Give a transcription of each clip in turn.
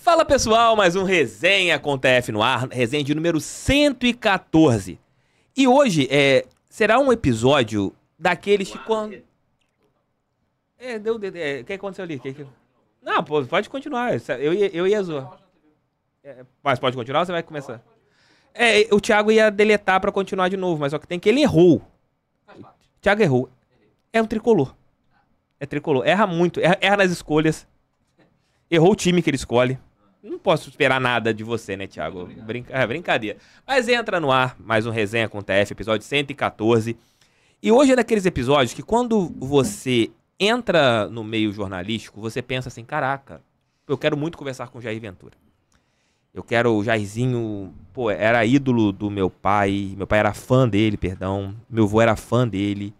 Fala pessoal, mais um Resenha com TF no ar, resenha de número 114. E hoje é, será um episódio daqueles que quando. É, deu. É, o que aconteceu ali? Que, que... Não, pode continuar. Eu ia, eu ia zoar. É, mas pode continuar ou você vai começar? É, o Thiago ia deletar para continuar de novo, mas só que tem que ele errou. O Thiago errou. É um tricolor. É tricolor. Erra muito, erra, erra nas escolhas. Errou o time que ele escolhe não posso esperar nada de você, né, Thiago? Brinca... É, brincadeira. Mas entra no ar mais um Resenha com TF, episódio 114. E hoje é daqueles episódios que quando você entra no meio jornalístico, você pensa assim, caraca, eu quero muito conversar com o Jair Ventura. Eu quero o Jairzinho, pô, era ídolo do meu pai, meu pai era fã dele, perdão, meu avô era fã dele.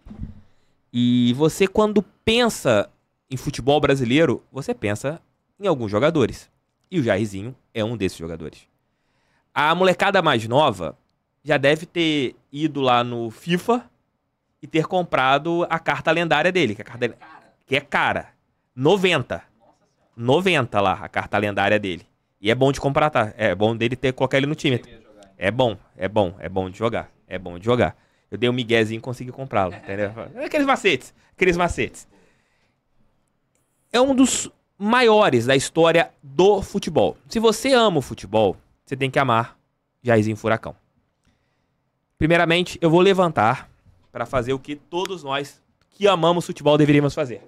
E você quando pensa em futebol brasileiro, você pensa em alguns jogadores. E o Jairzinho é um desses jogadores. A molecada mais nova já deve ter ido lá no FIFA e ter comprado a carta lendária dele, que, é que é cara. 90. 90 lá, a carta lendária dele. E é bom de comprar, tá? É bom dele ter colocar ele no time. É bom, é bom, é bom de jogar. É bom de jogar. Eu dei um miguezinho e consegui comprá-lo, entendeu? Aqueles macetes, aqueles macetes. É um dos maiores da história do futebol. Se você ama o futebol, você tem que amar Jairzinho Furacão. Primeiramente, eu vou levantar para fazer o que todos nós que amamos futebol deveríamos fazer.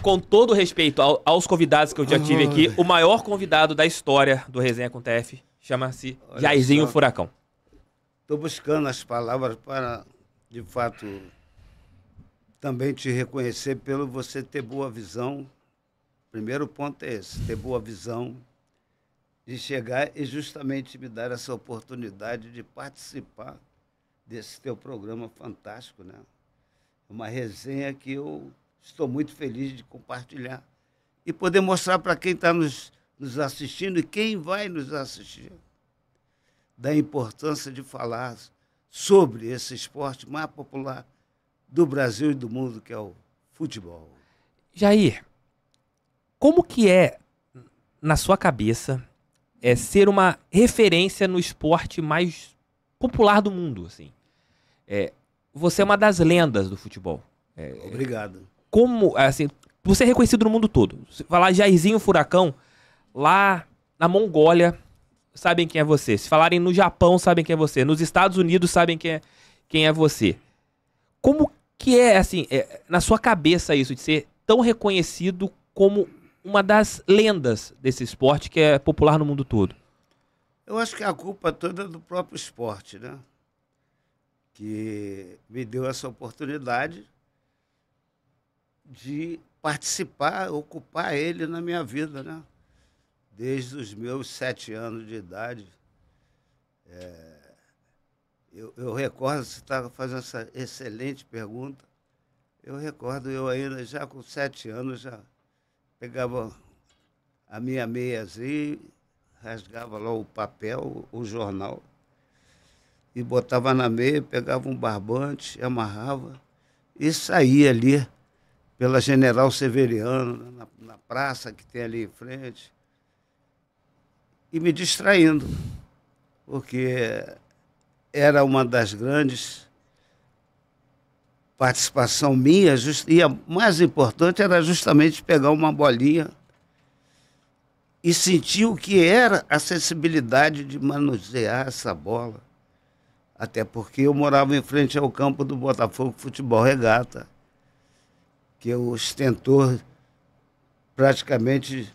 Com todo respeito ao, aos convidados que eu já tive aqui, o maior convidado da história do Resenha com TF chama-se Jairzinho só. Furacão. Estou buscando as palavras para de fato, também te reconhecer pelo você ter boa visão. Primeiro ponto é esse, ter boa visão de chegar e justamente me dar essa oportunidade de participar desse teu programa fantástico, né? É uma resenha que eu estou muito feliz de compartilhar e poder mostrar para quem está nos, nos assistindo e quem vai nos assistir da importância de falar sobre esse esporte mais popular do Brasil e do mundo, que é o futebol. Jair, como que é, na sua cabeça, é ser uma referência no esporte mais popular do mundo, assim? É, você é uma das lendas do futebol. É, Obrigado. Como, assim, você é reconhecido no mundo todo. Você falar Jairzinho Furacão, lá na Mongólia, sabem quem é você. Se falarem no Japão, sabem quem é você. Nos Estados Unidos, sabem quem é, quem é você. Como que é, assim, é, na sua cabeça isso de ser tão reconhecido como uma das lendas desse esporte que é popular no mundo todo? Eu acho que a culpa toda é do próprio esporte, né? Que me deu essa oportunidade de participar, ocupar ele na minha vida, né? desde os meus sete anos de idade. É, eu, eu, recordo, você estava tá fazendo essa excelente pergunta. Eu recordo, eu ainda, já com sete anos, já pegava a minha meiazinha, rasgava lá o papel, o jornal, e botava na meia, pegava um barbante, amarrava e saía ali pela General Severiano, na, na praça que tem ali em frente e me distraindo, porque era uma das grandes participação minha, e a mais importante era justamente pegar uma bolinha e sentir o que era a sensibilidade de manusear essa bola. Até porque eu morava em frente ao campo do Botafogo Futebol Regata, que é o extentor praticamente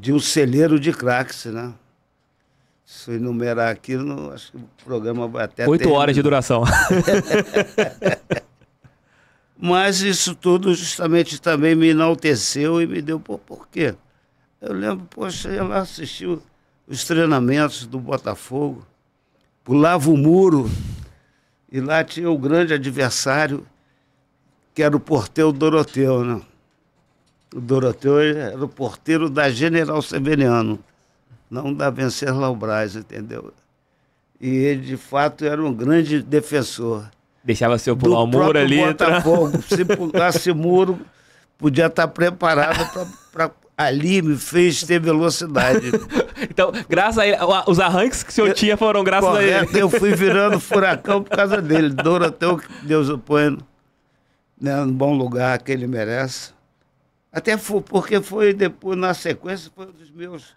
de um celeiro de craques, né? Se eu enumerar aqui, não, acho que o programa vai até. Oito horas de duração. Mas isso tudo justamente também me enalteceu e me deu, pô, por quê? Eu lembro, poxa, eu lá assisti os treinamentos do Botafogo, pulava o muro, e lá tinha o grande adversário, que era o Porteu Doroteu, né? O Doroteu era o porteiro da General Severiano, não da Venceslau Braz, entendeu? E ele, de fato, era um grande defensor. Deixava seu pular o muro ali. Botafogo. Entra... Se pulasse muro, podia estar preparado para. Ali me fez ter velocidade. então, graças a ele, os arranques que o senhor eu, tinha foram graças correto, a ele. eu fui virando furacão por causa dele. Doroteu, que Deus o põe né, no bom lugar que ele merece. Até foi, porque foi depois, na sequência, foi um dos meus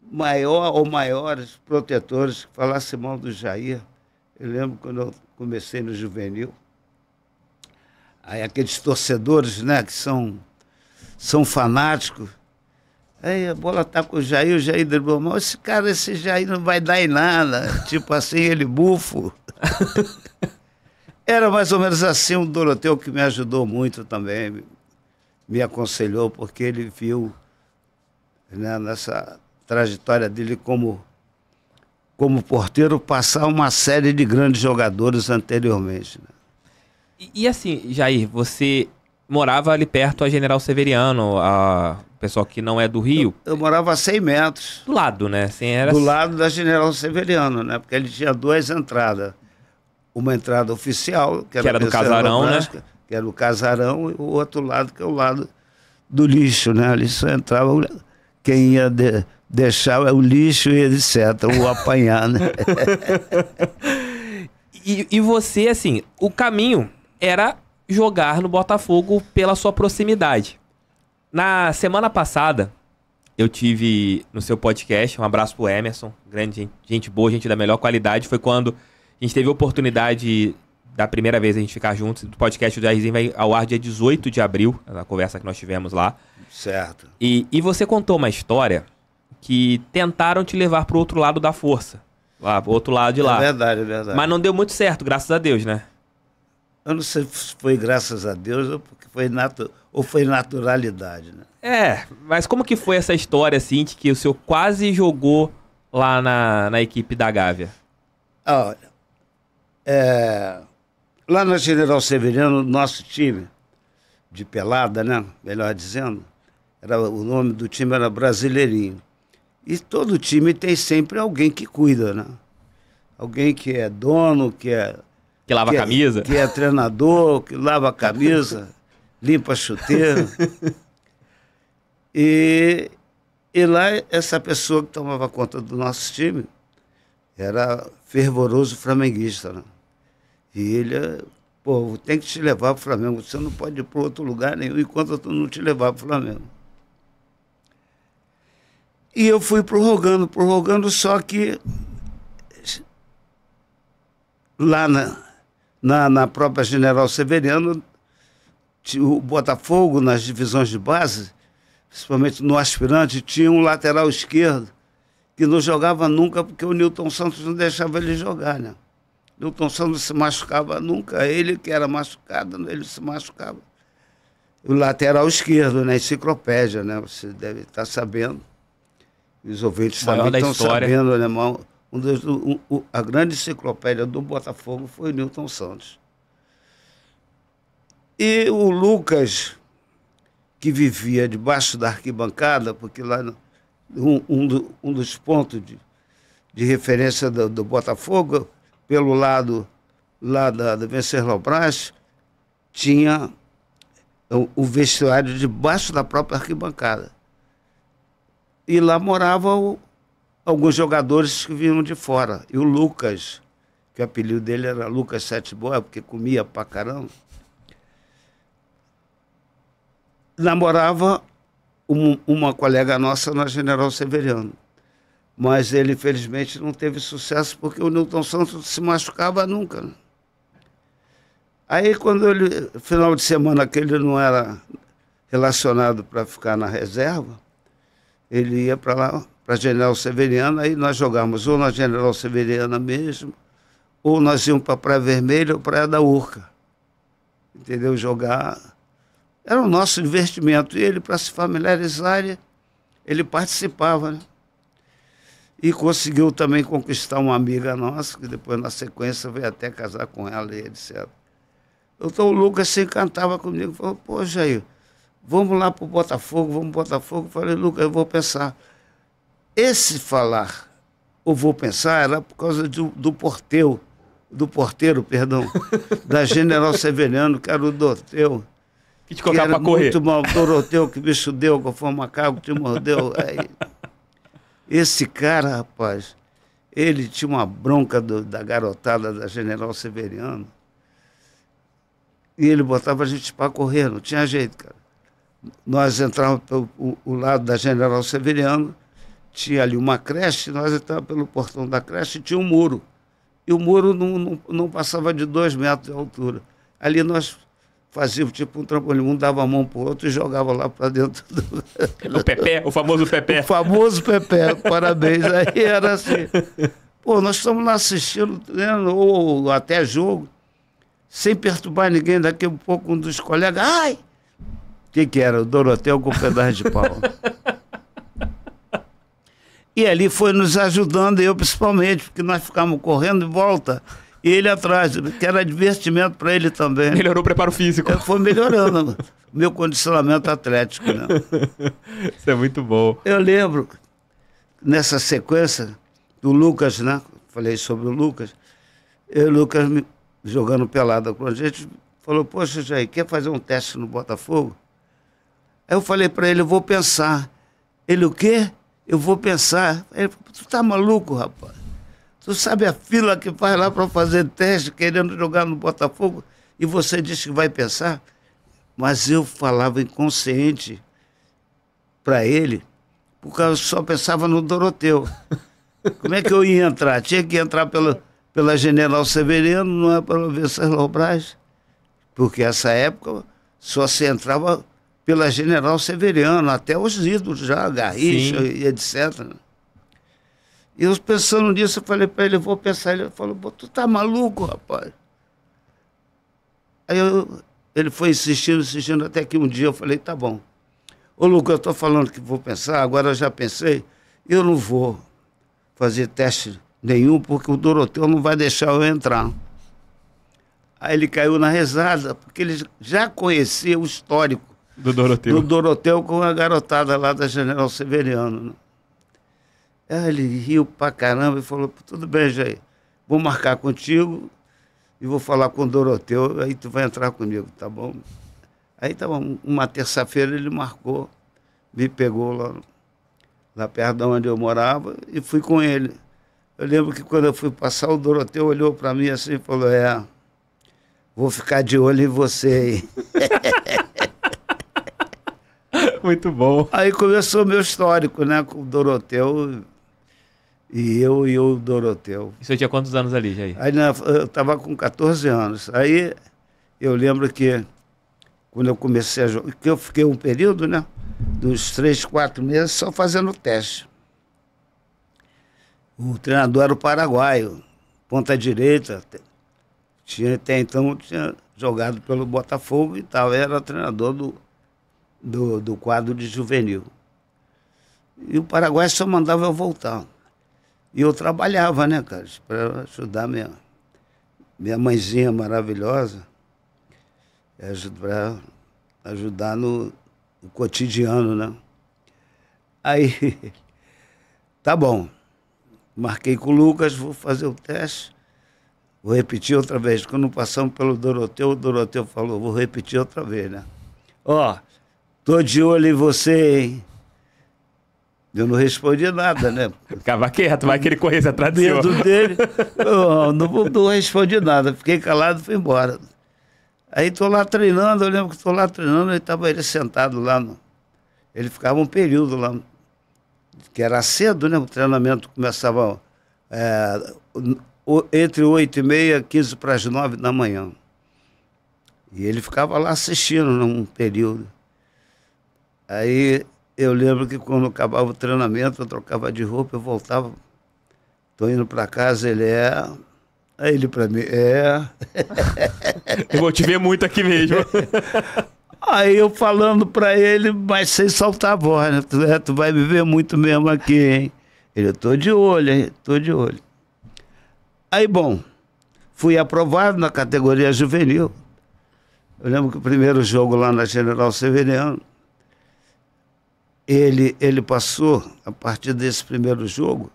maior ou maiores protetores, que falasse mal do Jair. Eu lembro quando eu comecei no juvenil. Aí aqueles torcedores, né, que são, são fanáticos. Aí a bola tá com o Jair, o Jair driblou mal. Esse cara, esse Jair não vai dar em nada. tipo assim, ele bufo. Era mais ou menos assim o um Doroteu que me ajudou muito também me aconselhou, porque ele viu né, nessa trajetória dele como, como porteiro passar uma série de grandes jogadores anteriormente. Né? E, e, assim, Jair, você morava ali perto a General Severiano, a pessoal que não é do Rio? Eu, eu morava a 100 metros. Do lado, né? Assim, era... Do assim. lado da General Severiano, né? Porque ele tinha duas entradas. Uma entrada oficial, que era, que era do casarão, né? que era o casarão, e o outro lado, que é o lado do lixo, né? Ali só entrava quem ia de, deixar é o lixo e etc., ou apanhar, né? e, e você, assim, o caminho era jogar no Botafogo pela sua proximidade. Na semana passada, eu tive no seu podcast, um abraço pro Emerson, grande gente, gente boa, gente da melhor qualidade, foi quando a gente teve a oportunidade da primeira vez a gente ficar juntos. O podcast do Jairzinho vai ao ar dia 18 de abril, na conversa que nós tivemos lá. Certo. E, e você contou uma história que tentaram te levar pro outro lado da força. Lá, pro outro lado de é lá. É verdade, é verdade. Mas não deu muito certo, graças a Deus, né? Eu não sei se foi graças a Deus ou, porque foi natu ou foi naturalidade, né? É, mas como que foi essa história, assim, de que o senhor quase jogou lá na, na equipe da Gávea? Ah, olha, é... Lá na General Severiano, nosso time, de pelada, né? Melhor dizendo, era, o nome do time era Brasileirinho. E todo time tem sempre alguém que cuida, né? Alguém que é dono, que é. Que lava que a é, camisa. É, que é treinador, que lava a camisa, limpa a chuteira. E, e lá, essa pessoa que tomava conta do nosso time era fervoroso flamenguista, né? E ele, é, pô, tem que te levar para o Flamengo. Você não pode ir para outro lugar nenhum enquanto tu não te levar para o Flamengo. E eu fui prorrogando, prorrogando, só que lá na, na, na própria General Severiano, o Botafogo, nas divisões de base, principalmente no aspirante, tinha um lateral esquerdo que não jogava nunca porque o Newton Santos não deixava ele jogar, né? Milton Santos se machucava nunca, ele que era machucado, ele se machucava. O lateral esquerdo, né? Enciclopédia, né? Você deve estar tá sabendo. Os ouvintes Maior também estão história. sabendo, né, irmão? Um dos, um, um, a grande enciclopédia do Botafogo foi o Newton Santos. E o Lucas, que vivia debaixo da arquibancada, porque lá um, um, do, um dos pontos de, de referência do, do Botafogo pelo lado lá da, Venceslau tinha o, o vestuário debaixo da própria arquibancada. E lá moravam alguns jogadores que vinham de fora. E o Lucas, que o apelido dele era Lucas Sete Boa, porque comia pra caramba, namorava um, uma colega nossa na General Severiano mas ele infelizmente não teve sucesso porque o Newton Santos se machucava nunca. Aí quando ele, final de semana que ele não era relacionado para ficar na reserva, ele ia para lá, para General Severiana, aí nós jogávamos ou na General Severiana mesmo, ou nós íamos para Praia Vermelha ou Praia da Urca. Entendeu? Jogar. Era o nosso investimento E ele, para se familiarizar, ele participava. Né? E conseguiu também conquistar uma amiga nossa, que depois, na sequência, veio até casar com ela e etc. Então o Lucas se encantava comigo, falou, pô, Jair, vamos lá para o Botafogo, vamos para o Botafogo. Eu falei, Lucas, eu vou pensar. Esse falar, ou vou pensar, era por causa do, do porteu, do porteiro, perdão, da General Severiano, que era o Doteu. Que te colocava para correr. Muito mal, Doroteu, que bicho deu, conforme macaco, te mordeu. Aí, esse cara, rapaz, ele tinha uma bronca do, da garotada da General Severiano. E ele botava a gente para correr, não tinha jeito, cara. Nós entrávamos pelo o, o lado da General Severiano, tinha ali uma creche, nós entrávamos pelo portão da creche e tinha um muro. E o muro não, não, não passava de dois metros de altura. Ali nós fazia tipo um trampolim, um dava a mão pro outro e jogava lá para dentro do... O Pepe, o famoso Pepe. O famoso Pepe, parabéns. Aí era assim. Pô, nós estamos lá assistindo, né, ou até jogo, sem perturbar ninguém, daqui a um pouco um dos colegas, ai! O que, que era? O Doroteu, com o pedaço de pau. e ali foi nos ajudando, eu principalmente, porque nós ficávamos correndo de volta. E ele atrás, que era divertimento para ele também. Melhorou o preparo físico. É, foi melhorando meu condicionamento atlético. Né? Isso é muito bom. Eu lembro, nessa sequência, do Lucas, né? Falei sobre o Lucas. e o Lucas me, jogando pelada com a gente, falou, poxa, Jair, quer fazer um teste no Botafogo? Aí eu falei para ele, eu vou pensar. Ele, o quê? Eu vou pensar. Ele, tu tá maluco, rapaz? Tu sabe a fila que faz lá para fazer teste, querendo jogar no Botafogo, e você disse que vai pensar? Mas eu falava inconsciente para ele, porque eu só pensava no Doroteu. Como é que eu ia entrar? Tinha que entrar pela, pela General Severiano, não é pela Venceslau Braz, porque essa época só se entrava pela General Severiano, até os ídolos já, Garrincha e etc. E eu pensando nisso, eu falei para ele, vou pensar. Ele falou, tu tá maluco, rapaz? Aí eu, ele foi insistindo, insistindo, até que um dia eu falei, tá bom. Ô, Lucas, eu estou falando que vou pensar, agora eu já pensei. Eu não vou fazer teste nenhum, porque o Doroteu não vai deixar eu entrar. Aí ele caiu na rezada, porque ele já conhecia o histórico do Doroteu, do Doroteu com a garotada lá da General Severiano. Né? É, ele riu pra caramba e falou: tudo bem, Jair, vou marcar contigo e vou falar com o Doroteu, aí tu vai entrar comigo, tá bom? Aí estava uma terça-feira, ele marcou, me pegou lá, lá perto de onde eu morava e fui com ele. Eu lembro que quando eu fui passar, o Doroteu olhou para mim assim e falou: É, vou ficar de olho em você. Muito bom. Aí começou o meu histórico, né, com o Doroteu. E eu e o Doroteu. E você tinha quantos anos ali, Jair? Aí na, eu estava com 14 anos. Aí eu lembro que quando eu comecei a jogar, que eu fiquei um período, né? Dos três, quatro meses só fazendo teste. O treinador era o paraguaio, ponta direita. Tinha, até então tinha jogado pelo Botafogo e tal. Era treinador do, do, do quadro de juvenil. E o Paraguai só mandava eu voltar. E eu trabalhava, né, cara, para ajudar minha, minha mãezinha maravilhosa, é, para ajudar no, no cotidiano, né? Aí, tá bom. Marquei com o Lucas, vou fazer o teste. Vou repetir outra vez. Quando passamos pelo Doroteu, o Doroteu falou, vou repetir outra vez, né? Ó, tô de olho em você, hein? Eu não respondi nada, né? Ficava quieto, vai que ele corresse atrás dele. Eu não, não, não respondi nada, fiquei calado e fui embora. Aí estou lá treinando, eu lembro que estou lá treinando, ele estava ele sentado lá. No, ele ficava um período lá, que era cedo, né? O treinamento começava é, entre 8 e meia, 15 para as 9 da manhã. E ele ficava lá assistindo num período. Aí eu lembro que quando acabava o treinamento, eu trocava de roupa, eu voltava. Tô indo para casa, ele é. Aí ele para mim, é. eu vou te ver muito aqui mesmo. Aí eu falando para ele, mas sem soltar a voz, né? Tu, é, tu vai viver muito mesmo aqui, hein? Ele, eu tô de olho, hein? Tô de olho. Aí, bom, fui aprovado na categoria juvenil. Eu lembro que o primeiro jogo lá na General Severiano, ele, ele passou, a partir desse primeiro jogo,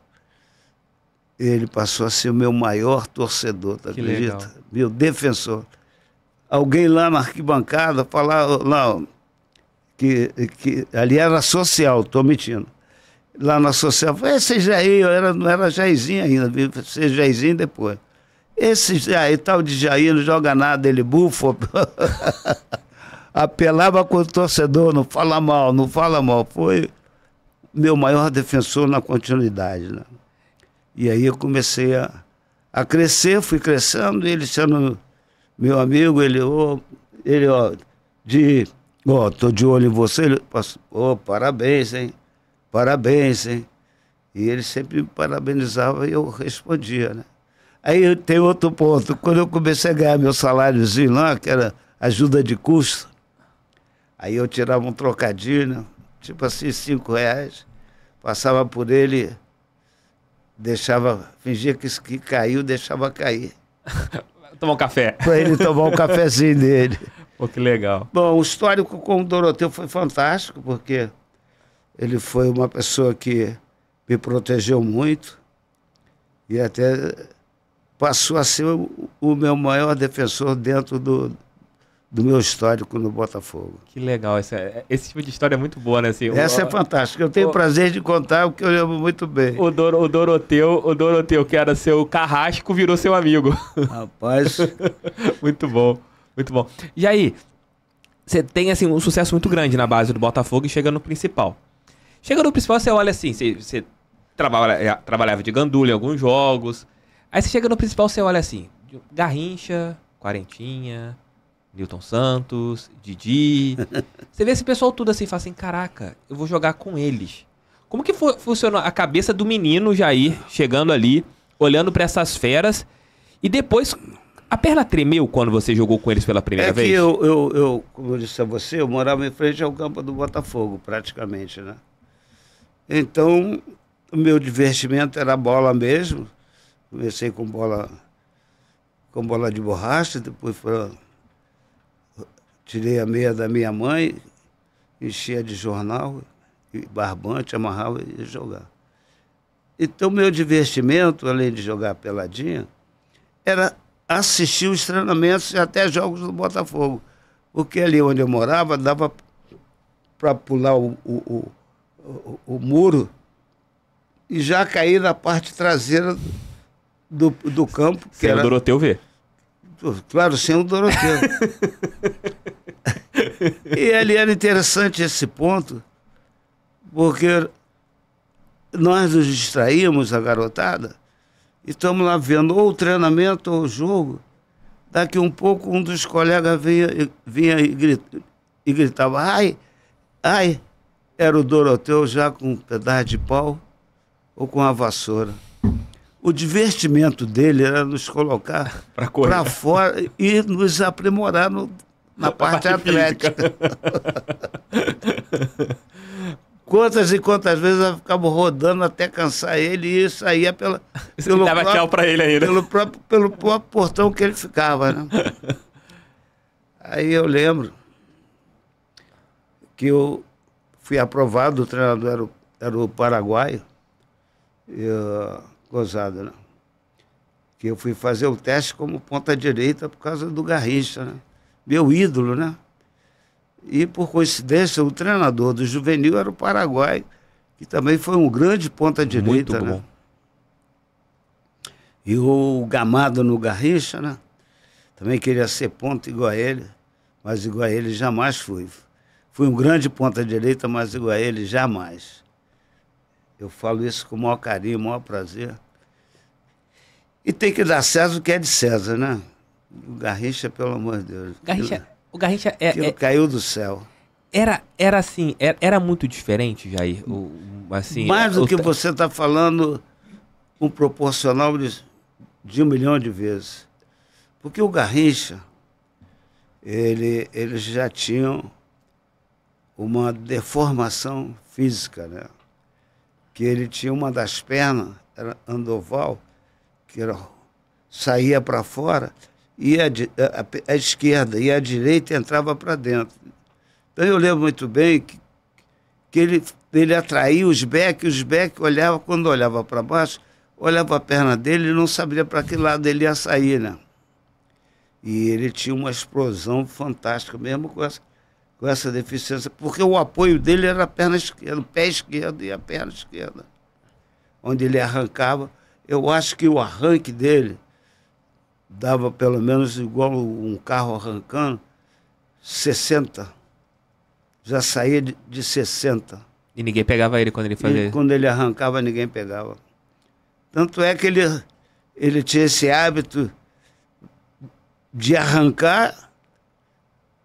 ele passou a ser o meu maior torcedor, tá acredita? Legal. Meu defensor. Alguém lá na arquibancada falava lá, que, que ali era social, estou mentindo. Lá na social, é, esse Jair, era, não era Jairzinho ainda, ser Jairzinho depois. Esse Jair, tal de Jair, não joga nada, ele bufo. apelava com o torcedor, não fala mal, não fala mal. Foi meu maior defensor na continuidade. Né? E aí eu comecei a, a crescer, fui crescendo, ele sendo meu amigo, ele, oh, ele ó, de, ó, tô de olho em você, ele, oh, parabéns, hein? Parabéns, hein? E ele sempre me parabenizava e eu respondia, né? Aí tem outro ponto. Quando eu comecei a ganhar meu saláriozinho lá, que era ajuda de custo, Aí eu tirava um trocadilho, tipo assim, cinco reais, passava por ele, deixava, fingia que, que caiu, deixava cair. tomar um café. Para ele tomar um cafezinho dele. Pô, que legal. Bom, o histórico com o Doroteu foi fantástico, porque ele foi uma pessoa que me protegeu muito e até passou a ser o, o meu maior defensor dentro do, do meu histórico no Botafogo. Que legal, esse, esse tipo de história é muito boa, né? Assim, Essa é o, é fantástica, eu tenho o, prazer de contar, porque eu lembro muito bem. O, Dor, o Doroteu, o Doroteu, que era seu carrasco, virou seu amigo. Rapaz. muito bom, muito bom. E aí, você tem assim, um sucesso muito grande na base do Botafogo e chega no principal. Chega no principal, você olha assim, você, você trabalha, é, trabalhava de gandula em alguns jogos, aí você chega no principal, você olha assim, Garrincha, Quarentinha... Newton Santos, Didi. Você vê esse pessoal tudo assim, fala assim, caraca, eu vou jogar com eles. Como que fu funcionou a cabeça do menino Jair chegando ali, olhando para essas feras e depois a perna tremeu quando você jogou com eles pela primeira é vez? Que eu, eu, eu, como eu disse a você, eu morava em frente ao campo do Botafogo, praticamente, né? Então, o meu divertimento era bola mesmo. Comecei com bola com bola de borracha, depois foram Tirei a meia da minha mãe, enchia de jornal, e barbante, amarrava e jogava. Então, meu divertimento, além de jogar peladinha, era assistir os treinamentos e até jogos do Botafogo. Porque ali onde eu morava, dava para pular o, o, o, o, muro e já cair na parte traseira do, do campo. Que sem era... o Doroteu ver. Claro, sem o Doroteu. e ali era interessante esse ponto, porque nós nos distraímos, a garotada, e estamos lá vendo ou o treinamento ou o jogo. Daqui um pouco um dos colegas vinha, vinha e, e gritava, ai, ai, era o Doroteu já com um pedaço de pau ou com a vassoura. O divertimento dele era nos colocar para fora e nos aprimorar no, na, parte, parte atlética. quantas e quantas vezes eu ficava rodando até cansar ele e saía pela, pelo, dava próprio, tchau para ele ainda. Né? Pelo, próprio, pelo próprio portão que ele ficava. Né? Aí eu lembro que eu fui aprovado, o treinador era o, era o paraguaio, eu, ah, gozado, né? Que eu fui fazer o teste como ponta direita por causa do garrincha, né? meu ídolo, né? E por coincidência, o treinador do juvenil era o Paraguai, que também foi um grande ponta-direita. Né? Bom. E o Gamado no Garrincha, né? Também queria ser ponta igual a ele, mas igual a ele jamais fui. Fui um grande ponta-direita, mas igual a ele jamais. Eu falo isso com o maior carinho, o maior prazer. E tem que dar César o que é de César, né? O Garrincha, pelo amor de Deus. Garrincha, aquilo, o Garrincha é, aquilo é, caiu do céu. Era, era assim, era, é, era muito diferente, Jair. O, assim, Mais do o, que você está falando, um proporcional de, de um milhão de vezes. Porque o Garrincha, ele, eles já tinham uma deformação física, né? Que ele tinha uma das pernas, era andoval, que era, saía para fora e a, a, a esquerda e a direita entrava para dentro. Então eu lembro muito bem que, que ele, ele atraía os Beck, e os Beck olhava, quando olhava para baixo, olhava a perna dele e não sabia para que lado ele ia sair, né? E ele tinha uma explosão fantástica, mesmo com essa, com essa deficiência, porque o apoio dele era a perna esquerda, o pé esquerdo e a perna esquerda, onde ele arrancava. Eu acho que o arranque dele dava pelo menos igual um carro arrancando, 60. Já saía de, de 60. E ninguém pegava ele quando ele fazia? E quando ele arrancava, ninguém pegava. Tanto é que ele, ele tinha esse hábito de arrancar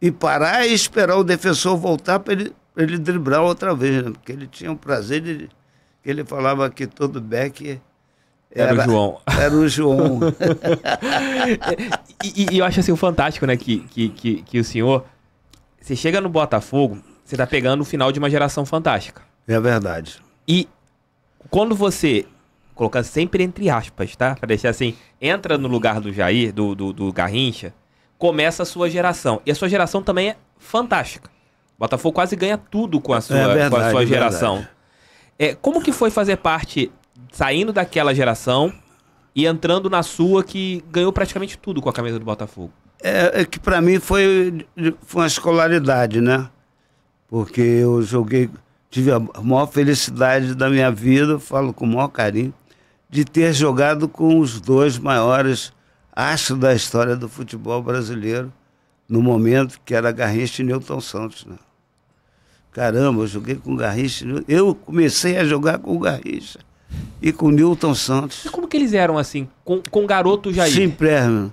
e parar e esperar o defensor voltar para ele, ele driblar outra vez, né? porque ele tinha um prazer de. Ele falava que todo back era, era, o João. Era o João. e, e, eu acho assim fantástico, né? Que, que, que, que o senhor. Você chega no Botafogo, você tá pegando o final de uma geração fantástica. É verdade. E quando você. Colocando sempre entre aspas, tá? Pra deixar assim. Entra no lugar do Jair, do, do, do Garrincha, começa a sua geração. E a sua geração também é fantástica. O Botafogo quase ganha tudo com a é sua, é verdade, com a sua geração. É, é como que foi fazer parte saindo daquela geração e entrando na sua que ganhou praticamente tudo com a camisa do Botafogo. É, é que para mim foi, foi uma escolaridade, né? Porque eu joguei, tive a maior felicidade da minha vida, falo com o maior carinho, de ter jogado com os dois maiores astros da história do futebol brasileiro, no momento que era Garrincha e Newton Santos, né? Caramba, eu joguei com o Garrincha. Eu comecei a jogar com o Garrincha e com Newton Santos. E como que eles eram assim, com, com o garoto Jair? Simplérrimo.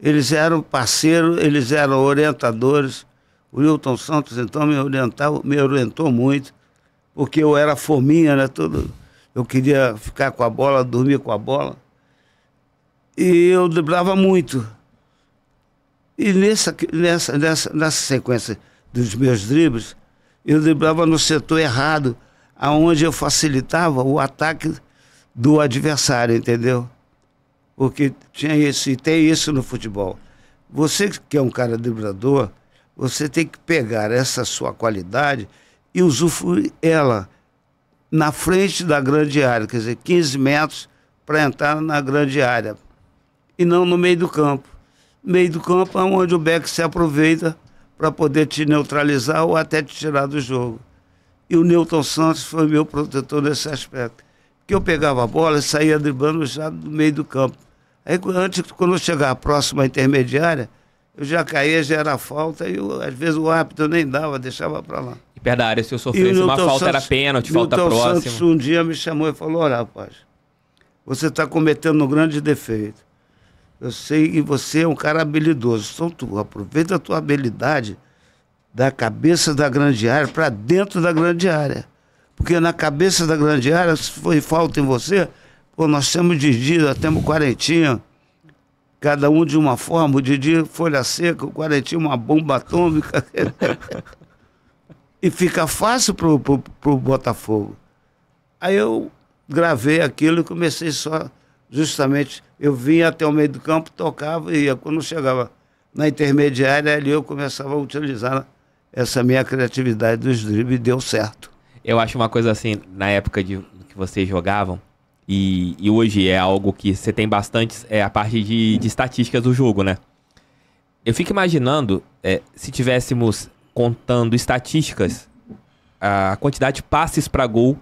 Eles eram parceiros, eles eram orientadores. O Newton Santos, então, me, orientava, me orientou muito, porque eu era forminha, né? Tudo. Eu queria ficar com a bola, dormir com a bola. E eu driblava muito. E nessa, nessa, nessa, nessa sequência dos meus dribles, eu driblava no setor errado, aonde eu facilitava o ataque do adversário, entendeu? Porque tinha isso e tem isso no futebol. Você que é um cara driblador, você tem que pegar essa sua qualidade e usufruir ela na frente da grande área, quer dizer, 15 metros para entrar na grande área e não no meio do campo. Meio do campo é onde o Beck se aproveita para poder te neutralizar ou até te tirar do jogo. E o Newton Santos foi meu protetor nesse aspecto. Porque eu pegava a bola e saía driblando já do meio do campo. Aí, antes, quando eu chegava próximo à intermediária, eu já caía, já era falta, e eu, às vezes o árbitro nem dava, deixava para lá. E perto da área, se eu sofresse uma falta, Santos, era pênalti, falta Newton próxima. Santos um dia me chamou e falou, olha, rapaz, você está cometendo um grande defeito. Eu sei que você é um cara habilidoso, então tu aproveita a tua habilidade da cabeça da grande área para dentro da grande área. Porque na cabeça da grande área, se foi falta em você, pô, nós temos Didi, nós temos quarentinha, cada um de uma forma, o Didi folha seca, o quarentinha uma bomba atômica. e fica fácil para o Botafogo. Aí eu gravei aquilo e comecei só, justamente, eu vinha até o meio do campo, tocava e ia. Quando chegava na intermediária, ali eu começava a utilizar essa minha criatividade dos dribles deu certo. Eu acho uma coisa assim, na época de que vocês jogavam, e, e hoje é algo que você tem bastante, é a parte de, de estatísticas do jogo, né? Eu fico imaginando, é, se tivéssemos contando estatísticas, a quantidade de passes para gol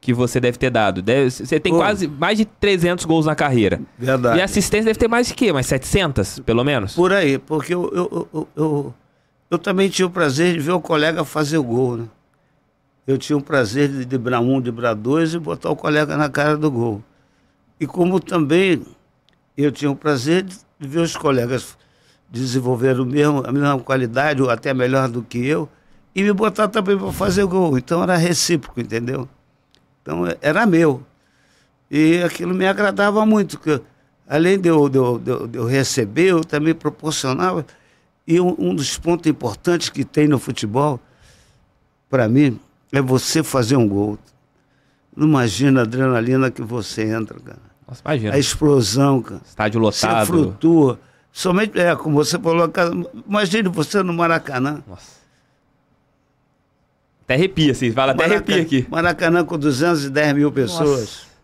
que você deve ter dado. Deve, você tem Pô. quase mais de 300 gols na carreira. Verdade. E assistência deve ter mais de quê? Mais 700, pelo menos? Por aí, porque eu, eu, eu, eu eu também tinha o prazer de ver o colega fazer o gol, né? Eu tinha o prazer de driblar um, driblar dois e botar o colega na cara do gol. E como também eu tinha o prazer de ver os colegas desenvolver o mesmo, a mesma qualidade, ou até melhor do que eu, e me botar também para fazer gol. Então era recíproco, entendeu? Então era meu. E aquilo me agradava muito, que além de eu, de eu, de eu receber, eu também proporcionava e um, um dos pontos importantes que tem no futebol, para mim, é você fazer um gol. Não imagina a adrenalina que você entra, cara. Nossa, imagina. A explosão, cara. Estádio lotado. Você flutua. Somente, é, como você falou, imagine você no Maracanã. Nossa. Até arrepia, vocês assim, falam até Maracanã, arrepia aqui. Maracanã com 210 mil pessoas. Nossa.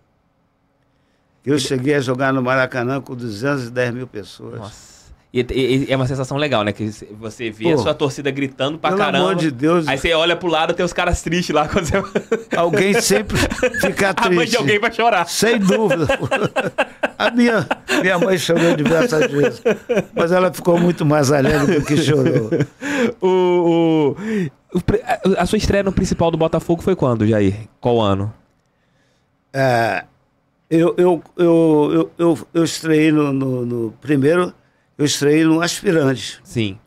Eu cheguei a jogar no Maracanã com 210 mil pessoas. Nossa. E, e, e, é uma sensação legal, né? Que você vê Pô, a sua torcida gritando pra pelo caramba. Pelo amor de Deus. Aí você olha pro lado, tem os caras tristes lá. Quando você... Alguém sempre fica triste. A mãe de alguém vai chorar. Sem dúvida. A minha, minha mãe chorou diversas vezes. Mas ela ficou muito mais alegre do que chorou. O, o, a sua estreia no principal do Botafogo foi quando, Jair? Qual ano? É, eu, eu, eu, eu, eu, eu estreiei no, no, no primeiro eu estrei no aspirante. Sim.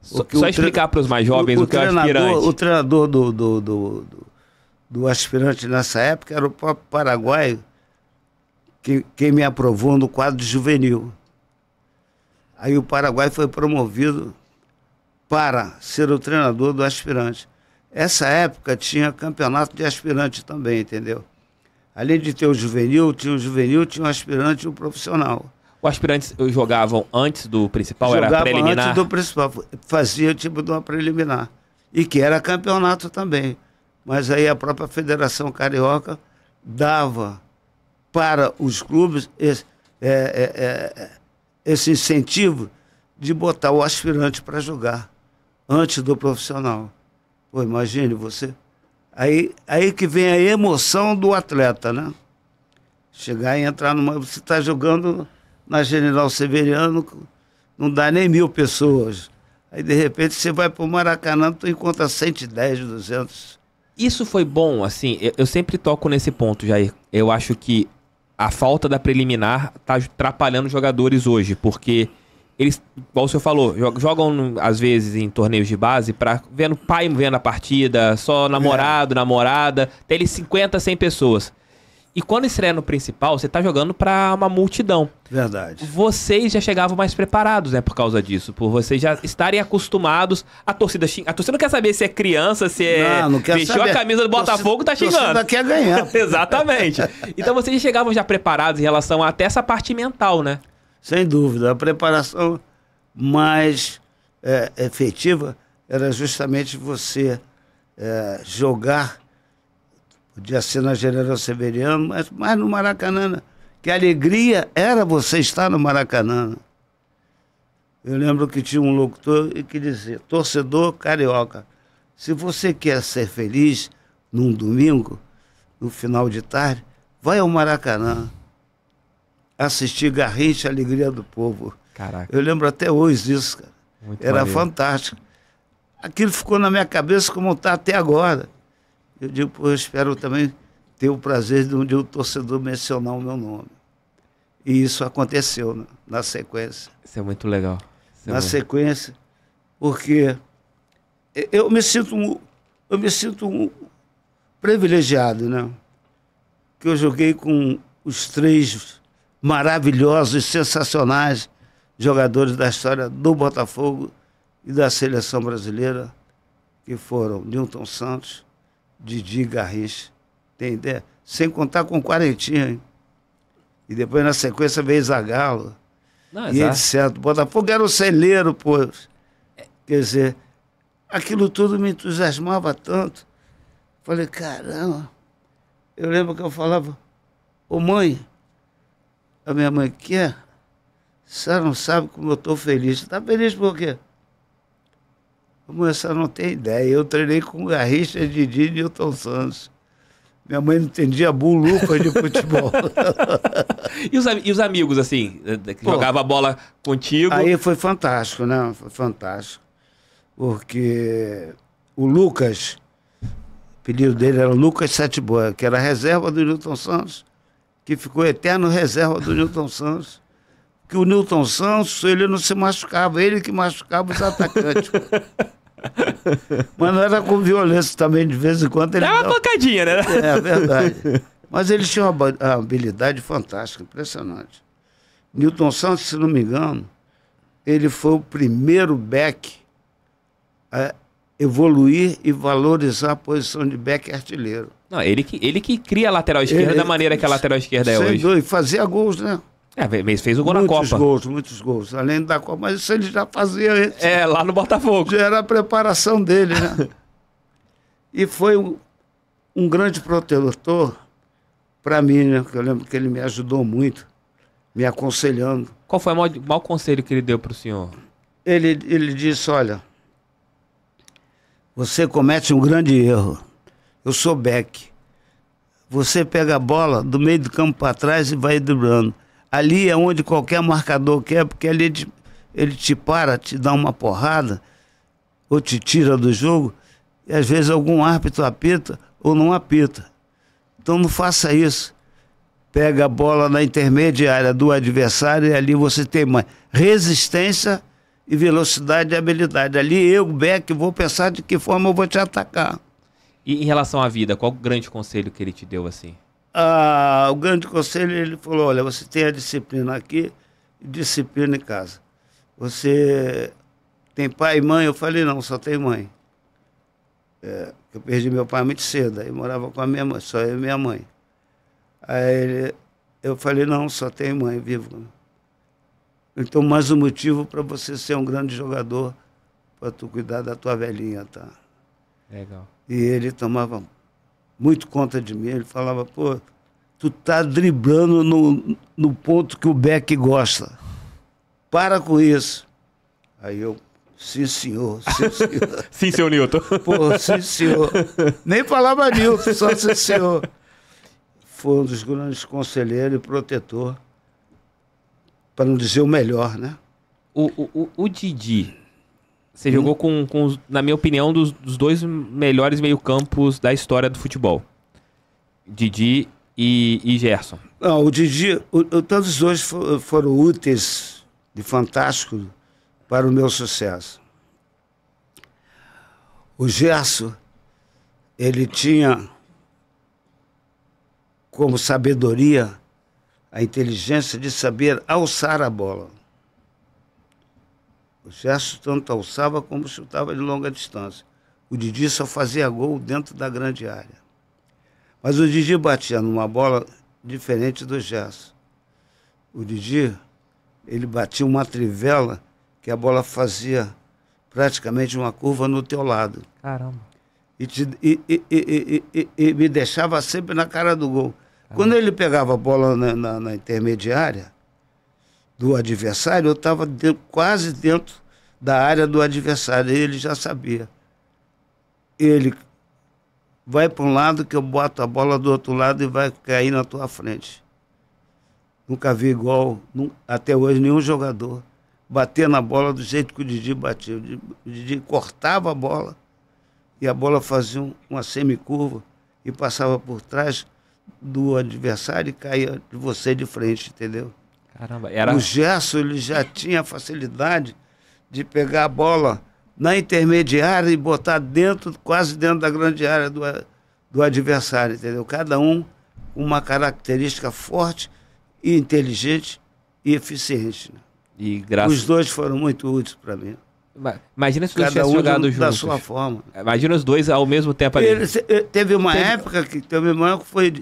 Só, só explicar para os mais jovens o, o, o que é o aspirante. O treinador do, do, do, do, do aspirante nessa época era o próprio Paraguai, que, que me aprovou no quadro juvenil. Aí o Paraguai foi promovido para ser o treinador do aspirante. Essa época tinha campeonato de aspirante também, entendeu? Além de ter o juvenil, tinha o juvenil, tinha o aspirante e o profissional. O aspirante jogavam antes do principal, era preliminar? antes do principal, fazia tipo de uma preliminar. E que era campeonato também. Mas aí a própria Federação Carioca dava para os clubes esse, é, é, é, esse incentivo de botar o aspirante para jogar antes do profissional. Pô, imagine você. Aí, aí que vem a emoção do atleta, né? Chegar e entrar numa. Você está jogando na General Severiano, não dá nem mil pessoas. Aí, de repente, você vai para o Maracanã, tu encontra 110, 200. Isso foi bom, assim, eu, eu sempre toco nesse ponto, Jair. Eu acho que a falta da preliminar está atrapalhando os jogadores hoje, porque eles, igual o senhor falou, jogam às vezes em torneios de base para vendo pai vendo a partida, só namorado, é. namorada, tem eles 50, 100 pessoas. E quando estreia no principal, você tá jogando para uma multidão. Verdade. Vocês já chegavam mais preparados, né, por causa disso, por vocês já estarem acostumados a torcida a torcida não quer saber se é criança, se é não, não quer vestiu saber. a camisa do Botafogo, torcida, tá xingando. A torcida quer ganhar. Exatamente. Então vocês já chegavam já preparados em relação a até essa parte mental, né? Sem dúvida, a preparação mais é, efetiva era justamente você é, jogar Podia ser na General Severiano, mas, mas no Maracanã. Né? Que alegria era você estar no Maracanã. Né? Eu lembro que tinha um locutor que dizia, torcedor carioca, se você quer ser feliz num domingo, no final de tarde, vai ao Maracanã assistir Garrincha Alegria do Povo. Caraca. Eu lembro até hoje disso, cara. Muito Era maneiro. fantástico. Aquilo ficou na minha cabeça como está até agora eu digo, eu espero também ter o prazer de um, de torcedor mencionar o meu nome. E isso aconteceu na, na sequência. Isso é muito legal. Isso é na é sequência, porque eu me sinto um, eu me sinto um privilegiado, né? Que eu joguei com os três maravilhosos, sensacionais jogadores da história do Botafogo e da seleção brasileira, que foram Newton Santos, Didi Garris. Tem ideia? É, sem contar com Quarentinha. Hein? E depois, na sequência, veio Zagalo. Não, e exato. certo. Botafogo era o celeiro, pô. Quer dizer, aquilo tudo me entusiasmava tanto. Falei, caramba. Eu lembro que eu falava, ô mãe, a minha mãe, que é? Você não sabe como eu estou feliz. Está feliz por quê? Você não tem ideia. Eu treinei com Garrincha, Didi e Newton Santos. Minha mãe não entendia buluca de futebol. e, os, e, os, amigos, assim, eh, que Pô, jogava bola contigo? Aí foi fantástico, né? Foi fantástico. Porque o Lucas, o apelido dele era Lucas Sete Boa, que era reserva do Newton Santos, que ficou eterno reserva do Newton Santos. Que o Newton Santos, ele não se machucava, ele que machucava os atacantes. Mas não era com violência também, de vez em quando. Ele uma pancadinha, né? É, é verdade. Mas eles tinham uma habilidade fantástica, impressionante. Newton Santos, se não me engano, ele foi o primeiro back a evoluir e valorizar a posição de back artilheiro. Não, ele que, ele que cria a lateral esquerda ele, da é maneira que a lateral esquerda é hoje. e fazia gols, né? É, fez o gol muitos na Copa. Muitos gols, muitos gols. Além da Copa, mas isso ele já fazia antes. É, lá no Botafogo. Já era a preparação dele, né? e foi um, um grande protetor para mim, né? Porque eu lembro que ele me ajudou muito, me aconselhando. Qual foi o maior, maior conselho que ele deu para o senhor? Ele, ele disse, olha, você comete um grande erro. Eu sou Beck. Você pega a bola do meio do campo para trás e vai driblando Ali é onde qualquer marcador quer, porque ali ele te, ele te para, te dá uma porrada, ou te tira do jogo, e às vezes algum árbitro apita ou não apita. Então não faça isso. Pega a bola na intermediária do adversário e ali você tem mais resistência e velocidade e habilidade. Ali eu, Beck, vou pensar de que forma eu vou te atacar. E em relação à vida, qual o grande conselho que ele te deu assim? a, o grande conselho ele falou, olha, você tem a disciplina aqui e disciplina em casa. Você tem pai e mãe? Eu falei, não, só tem mãe. É, eu perdi meu pai muito cedo, aí morava com a minha mãe, só eu e minha mãe. Aí ele, eu falei, não, só tem mãe vivo. Então, mais um motivo para você ser um grande jogador, para tu cuidar da tua velhinha, tá? Legal. E ele tomava muito conta de mim. Ele falava, pô, tu tá driblando no, no ponto que o Beck gosta. Para com isso. Aí eu, sim senhor, sim senhor. sim senhor Newton. Pô, sim senhor. Nem falava Newton, só sim senhor. Foi um dos grandes conselheiros e protetor, para não dizer o melhor, né? O, o, o, o Didi, você hum. jogou com, com, na minha opinião, dos, dos dois melhores meio-campos da história do futebol. Didi e, e Gerson. Não, o Didi, o, todos os dois foram úteis e fantásticos para o meu sucesso. O Gerson, ele tinha como sabedoria a inteligência de saber alçar a bola. O Gerson tanto alçava como chutava de longa distância. O Didi só fazia gol dentro da grande área. Mas o Didi batia numa bola diferente do Gerson. O Didi, ele batia uma trivela que a bola fazia praticamente uma curva no teu lado. Caramba. E, te, e, e, e me deixava sempre na cara do gol. Caramba. Quando ele pegava a bola na, na, na intermediária, do adversário, eu estava de, quase dentro da área do adversário. Ele já sabia. Ele vai para um lado que eu boto a bola do outro lado e vai cair na tua frente. Nunca vi igual, até hoje, nenhum jogador bater na bola do jeito que o Didi batia. O Didi, o Didi cortava a bola e a bola fazia um, uma semicurva e passava por trás do adversário e caía de você de frente, entendeu? Caramba, era... O Gerson ele já tinha facilidade de pegar a bola na intermediária e botar dentro, quase dentro da grande área do, do adversário, entendeu? Cada um uma característica forte, e inteligente e eficiente. Né? E graças... Os dois foram muito úteis para mim. Imagina se você Cada um jogado juntos. da sua forma. Imagina os dois ao mesmo tempo ali. Ele, eh, teve uma época que teve uma época que foi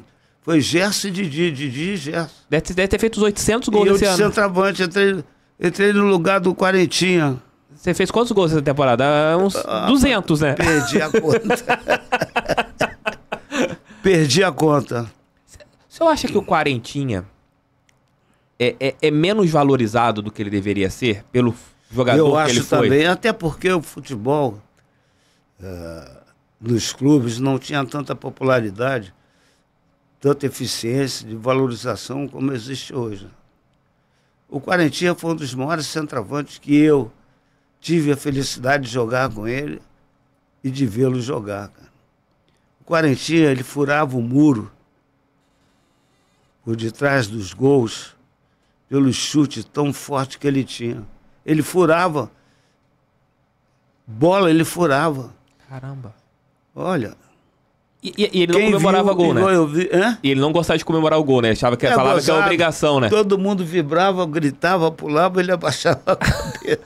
foi Gerson e Didi, Didi e Gerson. Deve, deve ter feito os 800 gols e esse eu ano. Eu centroavante, entrei, entrei no lugar do Quarentinha. Você fez quantos gols essa temporada? Ah, uns ah, 200, né? Perdi a conta. perdi a conta. O senhor acha que o Quarentinha é, é, é, menos valorizado do que ele deveria ser pelo jogador eu que ele foi? Eu acho também, até porque o futebol uh, nos clubes não tinha tanta popularidade tanta eficiência de valorização como existe hoje. O Quarentinha foi um dos maiores centroavantes que eu tive a felicidade de jogar com ele e de vê-lo jogar. Cara. O Quarentinha, ele furava o muro por detrás dos gols, pelo chute tão forte que ele tinha. Ele furava. Bola ele furava. Caramba. Olha, e, e, ele não Quem comemorava viu, gol, né? Eu vi, hã? E ele não gostava de comemorar o gol, né? Achava que é falava que era obrigação, né? Todo mundo vibrava, gritava, pulava, ele abaixava a cabeça.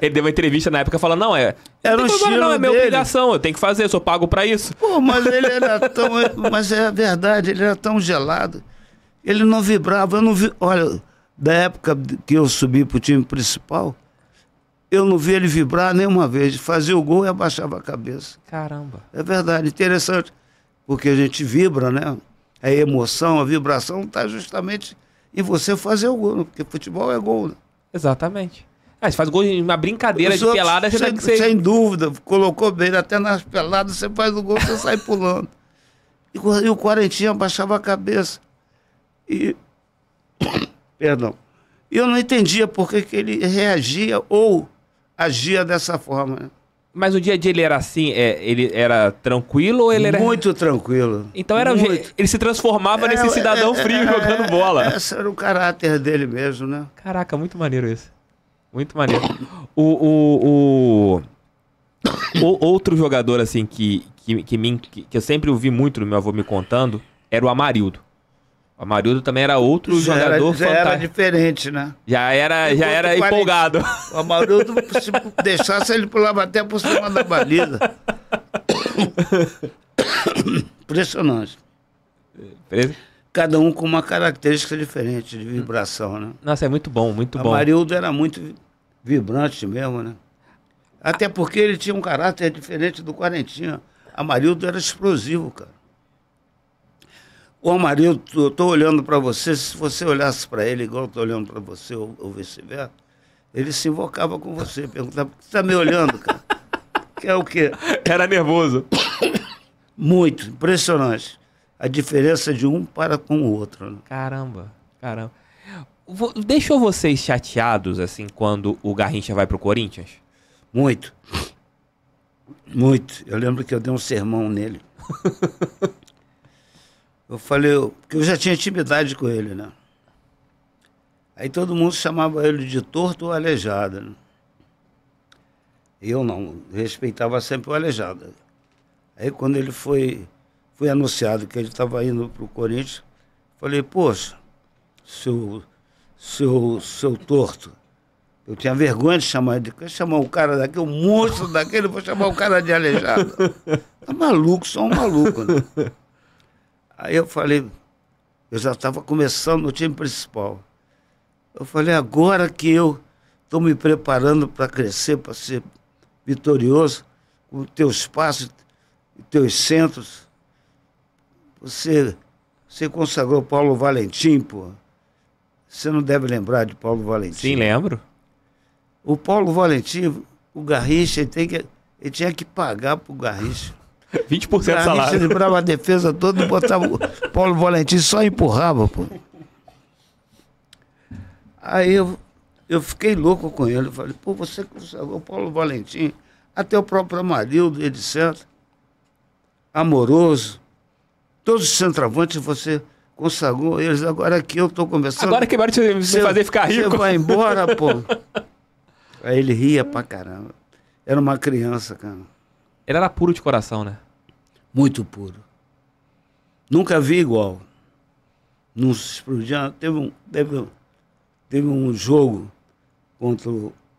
ele deu uma entrevista na época falando, não, é. Era um estilo Não, é minha dele. obrigação, eu tenho que fazer, eu sou pago pra isso. Pô, mas ele era tão. mas é a verdade, ele era tão gelado. Ele não vibrava, eu não vi. Olha, da época que eu subi pro time principal, eu não vi ele vibrar nenhuma vez. Fazia o gol e abaixava a cabeça. Caramba. É verdade, interessante porque a gente vibra, né? A emoção, a vibração está justamente em você fazer o gol, né? porque futebol é gol. Né? Exatamente. Ah, você faz gol em uma brincadeira de pelada, você sem, você... sem dúvida, colocou bem, até nas peladas você faz o gol, você sai pulando. E, e o Quarentinha abaixava a cabeça. E. Perdão. E eu não entendia por que, que ele reagia ou agia dessa forma. Né? Mas o dia a dia ele era assim, é, ele era tranquilo ou ele era. Muito tranquilo. Então era Muito. ele se transformava é, nesse cidadão é, é frio é, jogando bola. É, esse era o caráter dele mesmo, né? Caraca, muito maneiro isso. Muito maneiro. O, o, o, o outro jogador, assim, que, que, que, me, que, eu sempre ouvi muito do meu avô me contando, era o Amarildo. O Amarildo também era outro já jogador era, já fantástico. era diferente, né? Já era, já era empolgado. O Amarildo, se deixasse, ele pulava até por cima da baliza. Impressionante. Cada um com uma característica diferente de vibração, né? Nossa, é muito bom, muito bom. O Amarildo era muito vibrante mesmo, né? Até porque ele tinha um caráter diferente do Quarentinha. Amarildo era explosivo, cara. O Amarildo, eu estou olhando para você, se você olhasse para ele igual eu estou olhando para você, ou, ou vice-versa, ele se invocava com você, perguntava, por que você está me olhando, cara? Quer é o quê? Era nervoso. Muito, impressionante. A diferença de um para com o outro. Né? Caramba, caramba. Deixou vocês chateados, assim, quando o Garrincha vai pro Corinthians? Muito. Muito. Eu lembro que eu dei um sermão nele. Eu falei, porque eu já tinha intimidade com ele, né? Aí todo mundo chamava ele de torto ou aleijado. Né? Eu não, respeitava sempre o aleijado. Aí quando ele foi, foi anunciado que ele estava indo para o Corinthians, falei, poxa, seu, seu, seu torto, eu tinha vergonha de chamar de chamar o cara daquele, o monstro daquele, vou chamar o cara de aleijado. Tá maluco, só um maluco, né? Aí eu falei, eu já estava começando no time principal. Eu falei, agora que eu estou me preparando para crescer, para ser vitorioso, com espaço passos, teus centros, você, você consagrou Paulo Valentim, pô. Você não deve lembrar de Paulo Valentim. Sim, lembro. O Paulo Valentim, o Garrincha, ele, tem que, ele tinha que pagar para o Garrincha. 20% do salário. Ele librava a defesa toda, botava o Paulo Valentim só empurrava, pô. Aí eu, eu fiquei louco com ele. Eu falei, pô, você é o Paulo Valentim, até o próprio Amarildo, etc. Amoroso. Todos os centroavantes você consagrou eles. Agora aqui eu estou começando. Agora quebraram te você, fazer ficar rico. Você vai embora, pô. Aí ele ria pra caramba. Era uma criança, cara. Ele era puro de coração, né? Muito puro. Nunca vi igual. Não se Teve um, teve, um, teve um jogo contra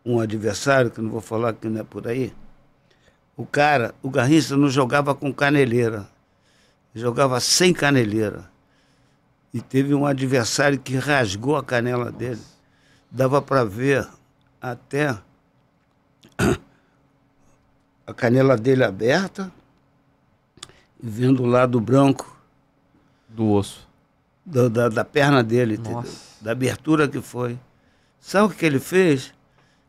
um adversário, que não vou falar que não é por aí. O cara, o Garrincha não jogava com caneleira. Jogava sem caneleira. E teve um adversário que rasgou a canela Nossa. dele. Dava para ver até a canela dele aberta e vendo o lado branco do osso. Da, da, da perna dele, da abertura que foi. Sabe o que ele fez?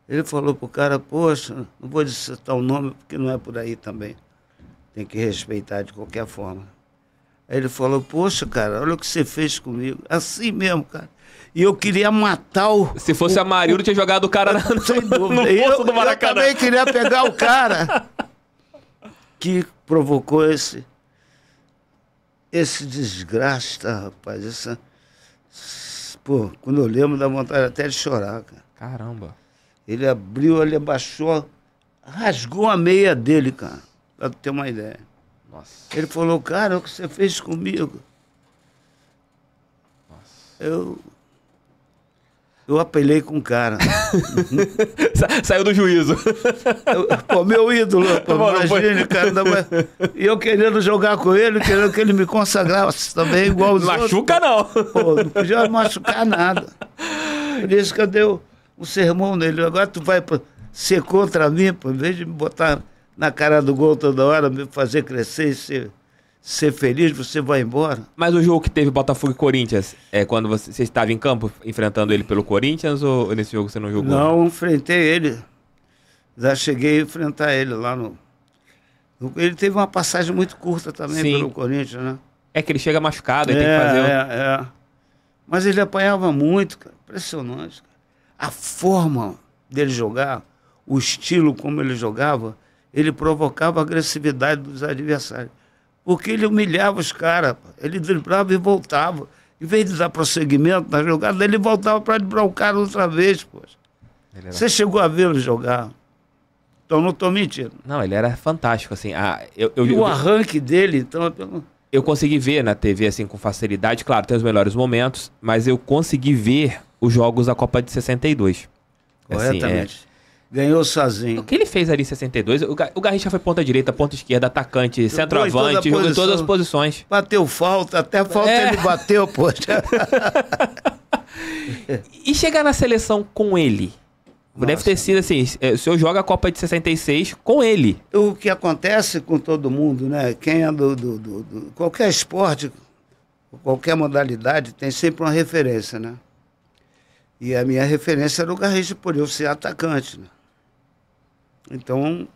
Ele falou pro cara, poxa, não vou citar o nome porque não é por aí também. Tem que respeitar de qualquer forma. Aí ele falou, poxa, cara, olha o que você fez comigo. Assim mesmo, cara. E eu queria matar o. Se fosse o, a não tinha jogado o cara na, sem dúvida. no eu, do Maracanã. Eu também queria pegar o cara que provocou esse. Esse desgraça, rapaz. Essa, pô, quando eu lembro, dá vontade até de chorar, cara. Caramba. Ele abriu, ele abaixou, rasgou a meia dele, cara. Pra ter uma ideia. Nossa. Ele falou, cara, o que você fez comigo? Nossa. Eu eu apelei com o cara. Saiu do juízo. Eu, pô, meu ídolo, pô, imagine, foi... cara. E eu querendo jogar com ele, querendo que ele me consagrasse também, igual os Machuca outros. não. Pô, não podia machucar nada. Por isso que eu dei um sermão nele. Agora tu vai ser contra mim, pô, em vez de me botar na cara do gol toda hora, me fazer crescer e ser ser feliz, você vai embora. Mas o jogo que teve Botafogo e Corinthians, é quando você, você estava em campo enfrentando ele pelo Corinthians ou nesse jogo você não jogou? Não, enfrentei ele. Já cheguei a enfrentar ele lá no. Ele teve uma passagem muito curta também Sim. pelo Corinthians, né? É que ele chega machucado, ele é, tem que é, fazer. É, é. Mas ele apanhava muito, cara. Impressionante, cara. A forma dele jogar, o estilo como ele jogava, ele provocava a agressividade dos adversários porque ele humilhava os caras. Ele driblava e voltava. Em vez de dar prosseguimento na jogada, ele voltava para driblar o cara outra vez. Poxa. Você chegou a vê-lo jogar. Então não estou mentindo. Não, ele era fantástico. Assim, ah, eu, eu, e o arranque dele, então. Eu consegui ver na TV assim com facilidade. Claro, tem os melhores momentos, mas eu consegui ver os jogos da Copa de 62. Corretamente. Assim, é, Ganhou sozinho. O que ele fez ali em 62? O, o Garrincha foi ponta direita, ponta esquerda, atacante, centroavante, jogou em todas as posições. Bateu falta, até falta é. ele bateu, poxa. e chegar na seleção com ele? Nossa. Deve ter sido assim, é, o senhor joga a Copa de 66 com ele. O que acontece com todo mundo, né? Quem é do, do, do, do qualquer esporte, qualquer modalidade, tem sempre uma referência, né? E a minha referência era o Garrincha, por eu ser atacante, né? Então,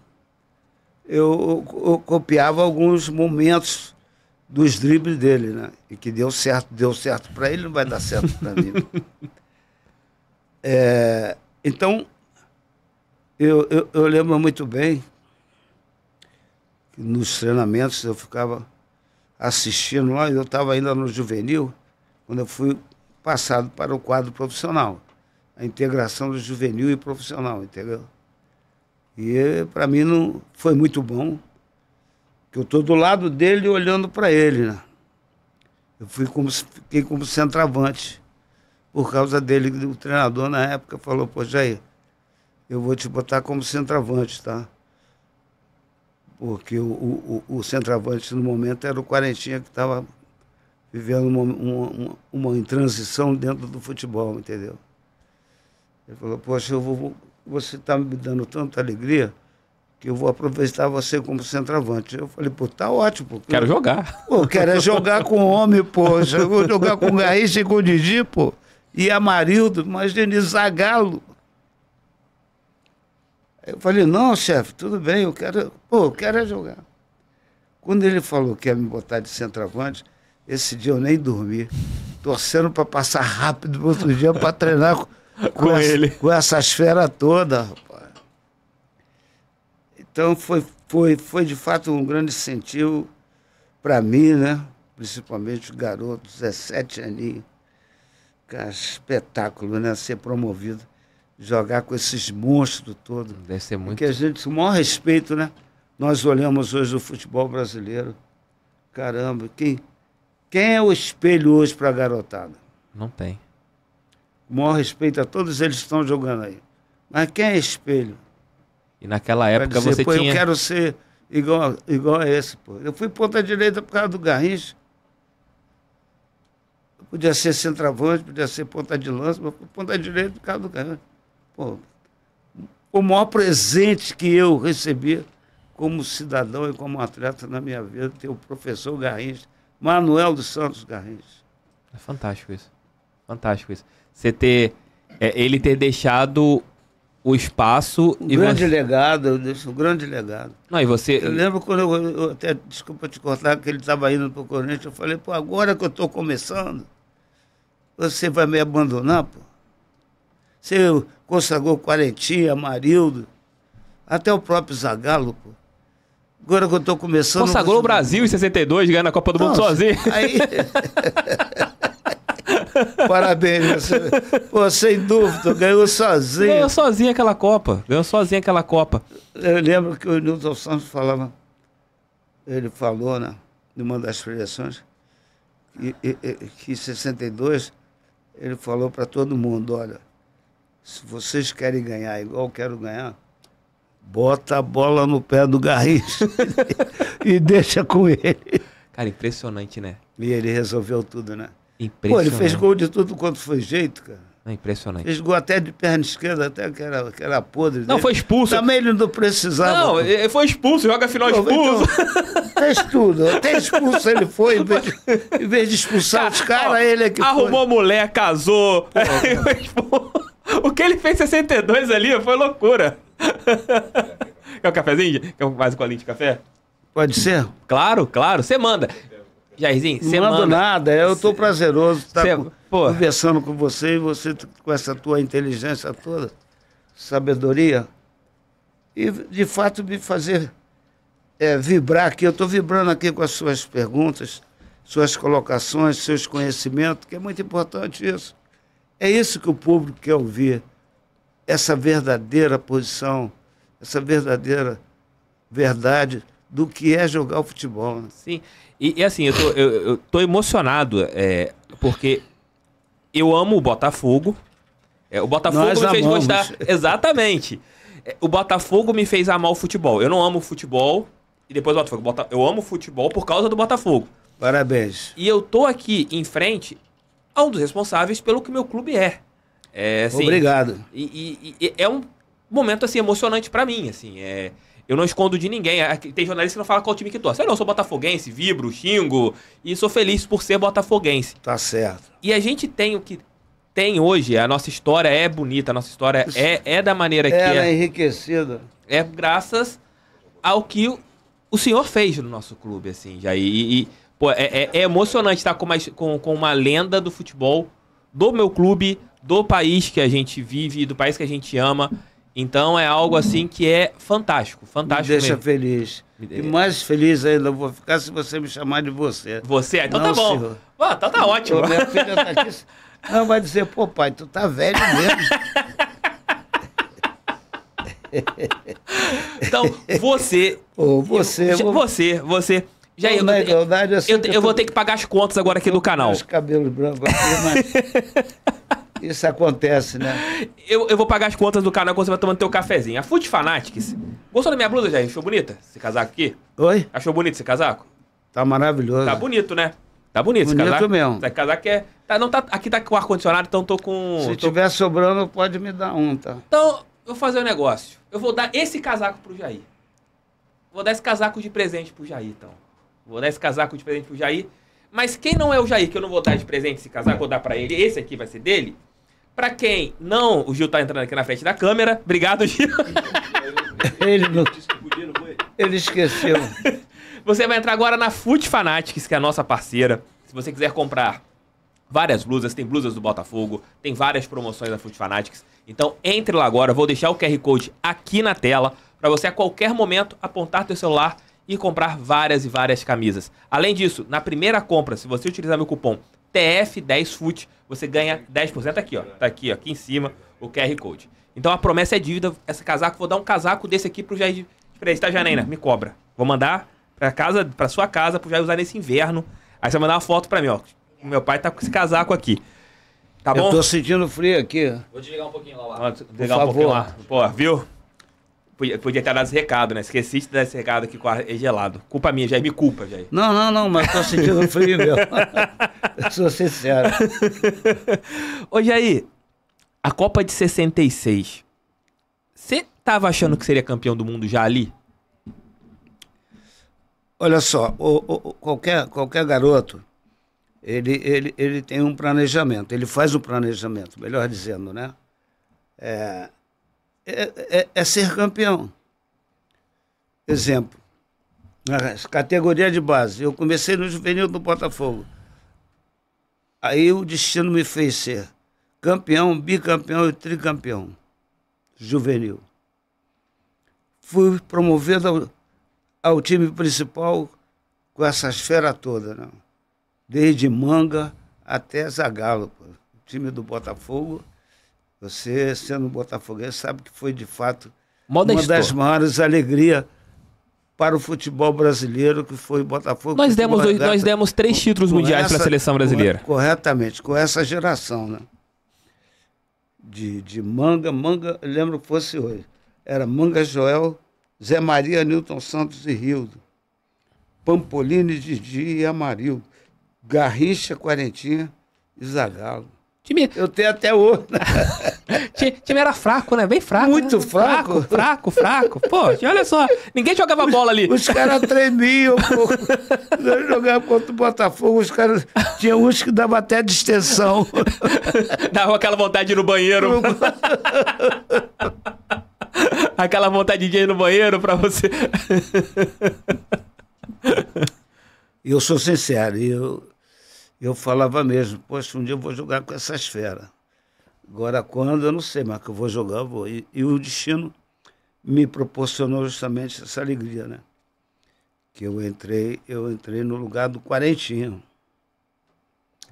eu, eu copiava alguns momentos dos dribles dele, né? E que deu certo, deu certo para ele, não vai dar certo para mim. É, então, eu, eu, eu, lembro muito bem que nos treinamentos eu ficava assistindo lá, eu estava ainda no juvenil, quando eu fui passado para o quadro profissional. A integração do juvenil e profissional, entendeu? E para mim não foi muito bom, que eu estou do lado dele olhando para ele. Né? Eu fui como, fiquei como centroavante por causa dele. O treinador na época falou, pô, Jair, eu vou te botar como centroavante, tá? Porque o, o, o centroavante no momento era o Quarentinha que estava vivendo uma, uma, uma, uma transição dentro do futebol, entendeu? Ele falou, poxa, eu vou, você está me dando tanta alegria que eu vou aproveitar você como centroavante. Eu falei, pô, tá ótimo. Quero jogar. Pô, quero é jogar com homem, pô. Eu vou jogar com Garrincha e com Didi, pô. E Amarildo, mas Denise Zagalo. Eu falei, não, chefe, tudo bem, eu quero, pô, eu quero é jogar. Quando ele falou que ia me botar de centroavante, esse dia eu nem dormi, torcendo para passar rápido outro dia para treinar com, com ele. Essa, com essa esfera toda, rapaz. Então foi, foi, foi de fato um grande incentivo para mim, né? Principalmente o garoto, 17 aninhos. Cara, espetáculo, né? Ser promovido, jogar com esses monstros todos. Deve ser muito. Porque a gente, com o maior respeito, né? Nós olhamos hoje o futebol brasileiro. Caramba, quem, quem é o espelho hoje para a garotada? Não tem. O maior respeito a todos eles que estão jogando aí. Mas quem é espelho? E naquela época dizer, você pô, tinha... eu quero ser igual, igual a esse, pô. Eu fui ponta direita por causa do Garrincha. Eu podia ser centroavante, podia ser ponta de lança, mas fui ponta direita por causa do Garrincha. Pô, o maior presente que eu recebi como cidadão e como atleta na minha vida ter o professor Garrincha, Manuel dos Santos Garrincha. É fantástico isso. Fantástico isso. Você ter. É, ele ter deixado o espaço. Um grande você... legado, eu deixo um grande legado. Não, e você... Eu lembro quando eu, eu até, desculpa te cortar, que ele estava indo para o Corinthians, eu falei, pô, agora que eu estou começando, você vai me abandonar, pô? Você consagrou Quarentinha, Marildo, até o próprio Zagalo, pô. Agora que eu estou começando. Consagrou o Brasil em 62, ganhando a Copa do Não, Mundo sozinho. Aí. Parabéns. Você, pô, sem dúvida, ganhou sozinho. Ganhou sozinho aquela Copa. Ganhou sozinho aquela Copa. Eu lembro que o Nilton Santos falava, ele falou né, numa das projeções que, que em 62 ele falou para todo mundo, olha, se vocês querem ganhar igual eu quero ganhar, bota a bola no pé do Garris e deixa com ele. Cara, impressionante, né? E ele resolveu tudo, né? Pô, ele fez gol de tudo quanto foi jeito, cara. É impressionante. Fez gol até de perna esquerda, até que era, que era podre. Não, dele. foi expulso. Também ele não precisava. Não, ele foi expulso, joga final Pô, expulso. Então, fez tudo. Até expulso ele foi, em vez de, em vez de expulsar os caras, ele é que Arrumou foi. mulher, casou. Pô, o que ele fez em 62 ali foi loucura. Quer um cafezinho? Quer mais um colinho de café? Pode ser? Claro, claro. Você manda. Jairzinho, você manda. nada, eu estou prazeroso estar tá conversando com você e você com essa tua inteligência toda, sabedoria, e de fato me fazer é, vibrar aqui. Eu estou vibrando aqui com as suas perguntas, suas colocações, seus conhecimentos, que é muito importante isso. É isso que o público quer ouvir, essa verdadeira posição, essa verdadeira verdade do que é jogar o futebol. Né? Sim. E, e assim, eu tô, eu, eu tô emocionado, é, porque eu amo o Botafogo. É, o Botafogo Nós me amamos. fez gostar. Exatamente. É, o Botafogo me fez amar o futebol. Eu não amo o futebol. E depois o Botafogo. eu amo o futebol por causa do Botafogo. Parabéns. E eu tô aqui em frente a um dos responsáveis pelo que meu clube é. é assim, Obrigado. E, e, e, é um momento assim emocionante para mim, assim. É, eu não escondo de ninguém. É tem jornalista que não fala qual time que torce. Eu não sou botafoguense, vibro, xingo e sou feliz por ser botafoguense. Tá certo. E a gente tem o que tem hoje. A nossa história é bonita, a nossa história é, é da maneira Ela que é. Ela é enriquecida. É graças ao que o, senhor fez no nosso clube, assim, já. E, e pô, é, é, é, emocionante estar com uma, com, com uma lenda do futebol, do meu clube, do país que a gente vive, do país que a gente ama. Então é algo assim que é fantástico, fantástico. Me deixa mesmo. feliz. E mais feliz ainda vou ficar se você me chamar de você. Você, então tá Não, tá bom. Pô, então tá ótimo. Pô, minha filha tá aqui. vai dizer, pô, pai, tu tá velho mesmo. então, você. Ô, você, eu, vou... você, você. Já eu, na verdade, eu, eu, eu, tô... vou ter que pagar as contas agora aqui do canal. Os cabelos brancos aqui, mas. Isso acontece, né? Eu, eu vou pagar as contas do canal quando você vai tomando teu cafezinho. A Food Fanatics. Gostou da minha blusa, já? Achou bonita esse casaco aqui? Oi? Achou bonito esse casaco? Tá maravilhoso. Tá bonito, né? Tá bonito, bonito esse casaco. mesmo. Esse casaco é... Tá, não tá, aqui tá com ar-condicionado, então tô com... Se tô... tiver sobrando, pode me dar um, tá? Então, eu vou fazer um negócio. Eu vou dar esse casaco pro Jair. Vou dar esse casaco de presente pro Jair, então. Vou dar esse casaco de presente pro Jair. Mas quem não é o Jair, que eu não vou dar de presente esse casaco, vou dar pra ele, esse aqui vai ser dele, Pra quem não, o Gil tá entrando aqui na frente da câmera. Obrigado, Gil. Ele não... Ele esqueceu. Você vai entrar agora na Foot Fanatics, que é a nossa parceira. Se você quiser comprar várias blusas, tem blusas do Botafogo, tem várias promoções da Foot Fanatics. Então entre lá agora, vou deixar o QR Code aqui na tela para você a qualquer momento apontar teu celular e comprar várias e várias camisas. Além disso, na primeira compra, se você utilizar meu cupom TF 10 Foot, você ganha 10% aqui, ó. Tá aqui, ó, aqui em cima, o QR Code. Então a promessa é dívida, esse casaco, vou dar um casaco desse aqui pro Jair de presente, tá, Janaina? Me cobra. Vou mandar pra casa, pra sua casa, pro Jair usar nesse inverno. Aí você vai mandar uma foto pra mim, ó. meu pai tá com esse casaco aqui. Tá bom? Eu tô sentindo frio aqui. Vou desligar um pouquinho lá. lá. Desligar um favor. pouquinho lá. Pô, viu? Podia, podia ter dado esse recado, né? Esqueci de dar esse recado aqui com ar gelado. Culpa minha, Jair. É Me culpa, Jair. Não, não, não, mas tô sentindo frio mesmo. Eu sou sincero. Ô, Jair, a Copa de 66. Você tava achando que seria campeão do mundo já ali? Olha só, o, o, qualquer, qualquer garoto, ele, ele, ele tem um planejamento. Ele faz um planejamento, melhor dizendo, né? É, é, é, é, ser campeão. Exemplo, na categoria de base, eu comecei no juvenil do Botafogo. Aí o destino me fez ser campeão, bicampeão e tricampeão juvenil. Fui promovido ao, ao time principal com essa esfera toda, não. Né? Desde Manga até Zagalo. o time do Botafogo você, sendo botafoguense, sabe que foi de fato uma das maiores alegrias para o futebol brasileiro, que foi o Botafogo. Nós demos, dois, nós demos três títulos com, mundiais para a seleção brasileira. Corretamente, com essa geração, né? De, de manga, manga, lembro que fosse hoje. Era Manga Joel, Zé Maria, Newton Santos e Rildo. Pampolini, Didi e Amarildo. Garrincha, Quarentinha e Zagalo. Time... Eu tenho até hoje. time, time era fraco, né? Bem fraco. Muito né? fraco. Fraco, fraco, fraco. Pô, olha só. Ninguém jogava os, bola ali. Os caras tremiam, pô. Nós jogávamos contra o Botafogo, os caras. Tinha uns que dava até distensão. dava aquela vontade de ir no banheiro. aquela vontade de ir no banheiro pra você. eu sou sincero, eu eu falava mesmo, poxa, um dia eu vou jogar com essas esfera. Agora quando, eu não sei, mas que eu vou jogar, eu vou. E, e, o destino me proporcionou justamente essa alegria, né? Que eu entrei, eu entrei no lugar do quarentinho.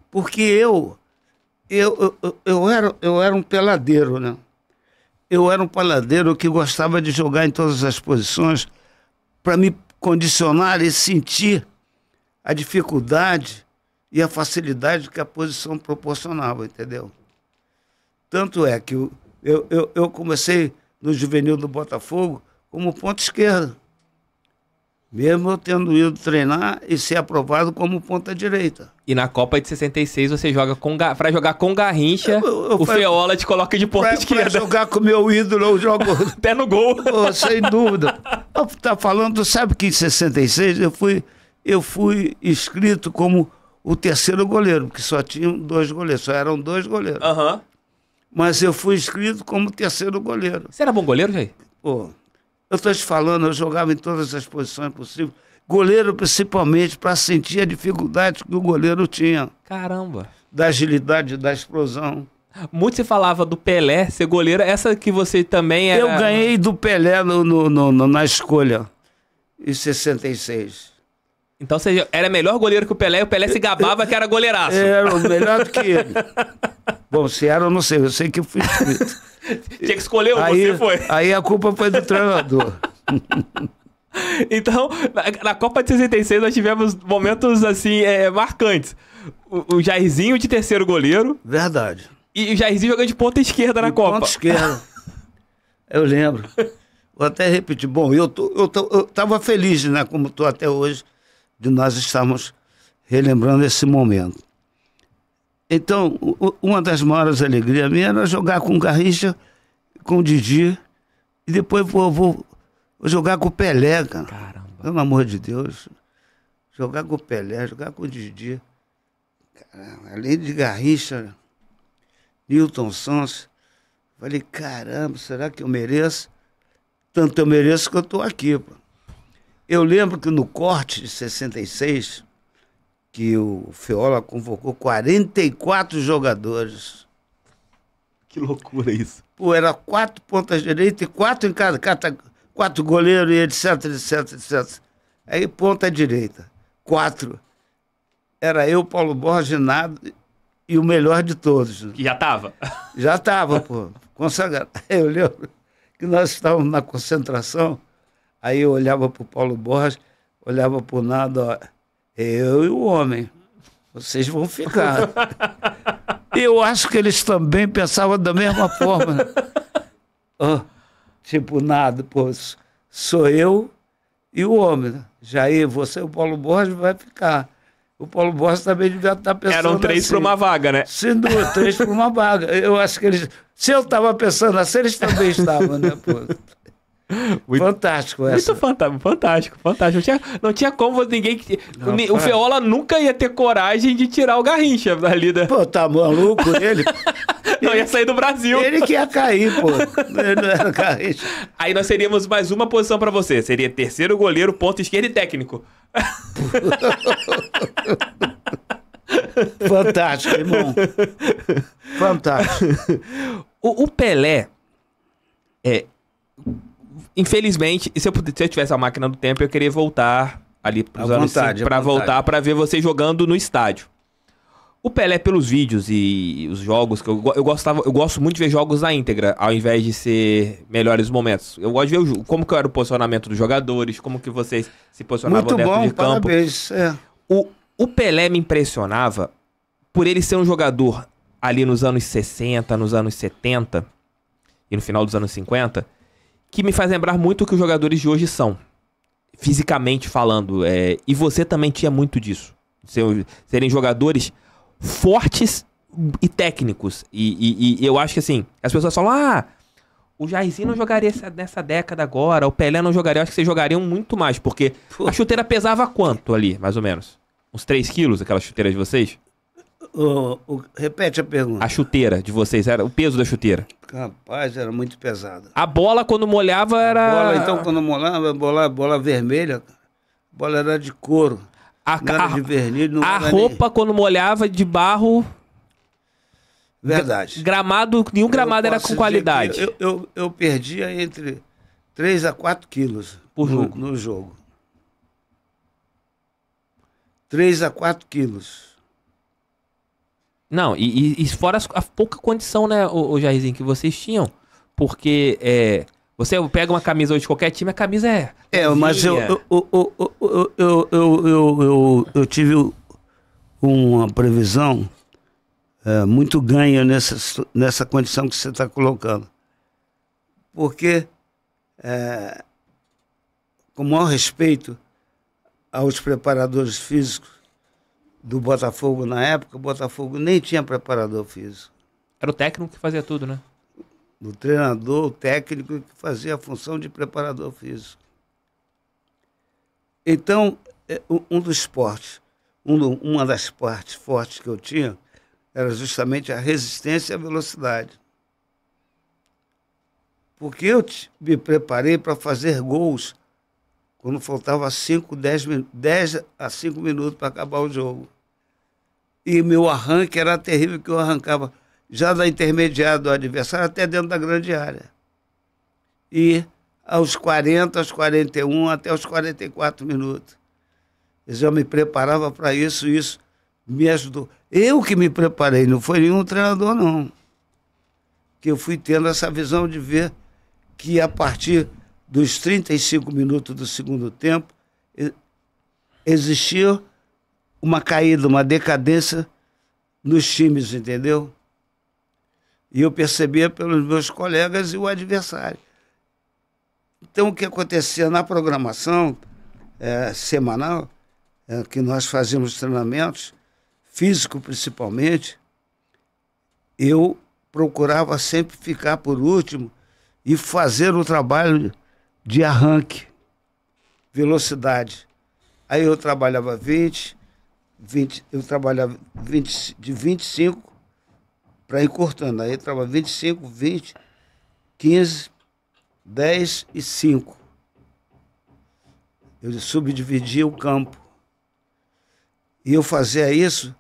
Porque eu, eu, eu, eu, era, eu era um peladeiro, né? Eu era um peladeiro que gostava de jogar em todas as posições para me condicionar e sentir a dificuldade e a facilidade que a posição proporcionava, entendeu? Tanto é que eu, eu, eu comecei no juvenil do Botafogo como ponta esquerda, mesmo eu tendo ido treinar e ser aprovado como ponta direita. E na Copa de 66 você joga com para jogar com Garrincha, eu, eu, o Feola te coloca de ponta pra, esquerda. Pra jogar com meu ídolo, eu jogo até no gol. Oh, sem dúvida. Tá falando, sabe que em 66 eu fui eu fui inscrito como o terceiro goleiro, porque só tinham dois goleiros, só eram dois goleiros. Uhum. Mas eu fui inscrito como terceiro goleiro. Você era bom goleiro, Jair? Pô, eu tô te falando, eu jogava em todas as posições possíveis. Goleiro principalmente, para sentir a dificuldade que o goleiro tinha. Caramba. Da agilidade, da explosão. Muito se falava do Pelé ser goleiro, essa que você também era... Eu ganhei do Pelé no, no, no, na escolha, em 66. Então você era melhor goleiro que o Pelé e o Pelé se gabava que era goleiraço. Era, é, melhor do que ele. Bom, se era, eu não sei, eu sei que eu fui Tinha que escolher um, aí, você foi. Aí a culpa foi do treinador. Então, na, na, Copa de 66 nós tivemos momentos assim é, marcantes. O, o, Jairzinho de terceiro goleiro. Verdade. E o Jairzinho jogando de ponta esquerda na de Copa. Ponta esquerda. eu lembro. Vou até repetir. Bom, eu, tô, eu, tô, eu tava feliz, né? Como tô até hoje de nós estarmos relembrando esse momento. Então, uma das maiores alegrias minha era jogar com o Garrincha, com o Didi, e depois vou, vou jogar com o Pelé, cara. Caramba. Pelo amor de Deus. Jogar com o Pelé, jogar com o Didi. Caramba, além de Garrincha, Newton Santos. Falei, caramba, será que eu mereço? Tanto eu mereço que eu estou aqui, pô. Eu lembro que no corte de 66, que o Feola convocou 44 jogadores. Que loucura isso. Pô, era quatro pontas direita e quatro em cada, cada quatro goleiros e etc, etc, etc. Aí ponta direita, quatro. Era eu, Paulo Borges, Nado e o melhor de todos. Que já estava? Já estava, pô, consagrado. Eu lembro que nós estávamos na concentração Aí eu olhava para o Paulo Borges, olhava para o nada, ó, eu e o homem, vocês vão ficar. E eu acho que eles também pensavam da mesma forma. Oh, tipo, nada, pô, sou eu e o homem. Jair, você e o Paulo Borges vai ficar. O Paulo Borges também devia estar pensando. Eram três assim. para uma vaga, né? Sim, três para uma vaga. Eu acho que eles. Se eu estava pensando assim, eles também estavam, né, pô? Muito, fantástico essa. Muito fantástico, fantástico, fantástico. Não tinha, não tinha como ninguém. Rapaz. O Feola nunca ia ter coragem de tirar o Garrincha da lida. Pô, tá maluco ele? não ele, ia sair do Brasil. Ele que ia cair, pô. Ele não era o Garrincha. Aí nós teríamos mais uma posição para você. Seria terceiro goleiro, ponto esquerdo e técnico. fantástico, irmão. Fantástico. O, o Pelé é Infelizmente, se eu, se eu tivesse a máquina do tempo, eu queria voltar ali pros a anos vontade, pra voltar para ver você jogando no estádio. O Pelé, pelos vídeos e os jogos, que eu, eu gostava, eu gosto muito de ver jogos na íntegra, ao invés de ser melhores momentos. Eu gosto de ver o, como que era o posicionamento dos jogadores, como que vocês se posicionavam muito dentro bom, de campo. Parabéns, é. o, o Pelé me impressionava por ele ser um jogador ali nos anos 60, nos anos 70 e no final dos anos 50, que me faz lembrar muito o que os jogadores de hoje são, fisicamente falando. É, e você também tinha muito disso. serem jogadores fortes e técnicos. E, e, e, eu acho que assim, as pessoas falam, ah, o Jairzinho não jogaria essa, nessa década agora, o Pelé não jogaria, eu acho que vocês jogariam muito mais, porque a chuteira pesava quanto ali, mais ou menos? Uns 3 quilos, aquela chuteira de vocês? O, o, repete a pergunta. A chuteira de vocês, era o peso da chuteira? Rapaz, era muito pesada. A bola, quando molhava, era. A bola, então, quando molhava, bola, bola vermelha, a bola era de couro. A, não a, de verniz, a roupa, nem... quando molhava, de barro. Verdade. Gramado, nenhum gramado era com qualidade. Eu, eu, eu, perdia entre 3 a 4 quilos Por jogo. No, no jogo. 3 a 4 quilos. Não, e, e fora a pouca condição, né, o, o Jairzinho, que vocês tinham. Porque é, você pega uma camisa hoje de qualquer time, a camisa é. É, mas eu, eu, eu, eu, eu, eu, eu, eu tive uma previsão é, muito ganha nessa, nessa condição que você está colocando. Porque, é, com o maior respeito aos preparadores físicos, do Botafogo na época, o Botafogo nem tinha preparador físico. Era o técnico que fazia tudo, né? O treinador, o técnico que fazia a função de preparador físico. Então, é, um dos esportes, um do, uma das partes fortes que eu tinha era justamente a resistência e a velocidade. Porque eu te, me preparei para fazer gols quando faltava 5, 10, a 5 minutos para acabar o jogo e meu arranque era terrível, que eu arrancava já da intermediária do adversário até dentro da grande área. E aos 40, aos 41, até os 44 minutos. Eu me preparava para isso, isso me ajudou. Eu que me preparei, não foi nenhum treinador, não. Que eu fui tendo essa visão de ver que a partir dos 35 minutos do segundo tempo existia uma caída, uma decadência nos times, entendeu? E eu percebia pelos meus colegas e o adversário. Então, o que acontecia na programação é, semanal, é, que nós fazíamos treinamentos, físico principalmente, eu procurava sempre ficar por último e fazer o trabalho de arranque, velocidade. Aí eu trabalhava 20, 20, eu trabalhava 20, de 25 para ir cortando. Aí eu trabalhava 25, 20, 15, 10 e 5. Eu subdividia o campo. E eu fazia isso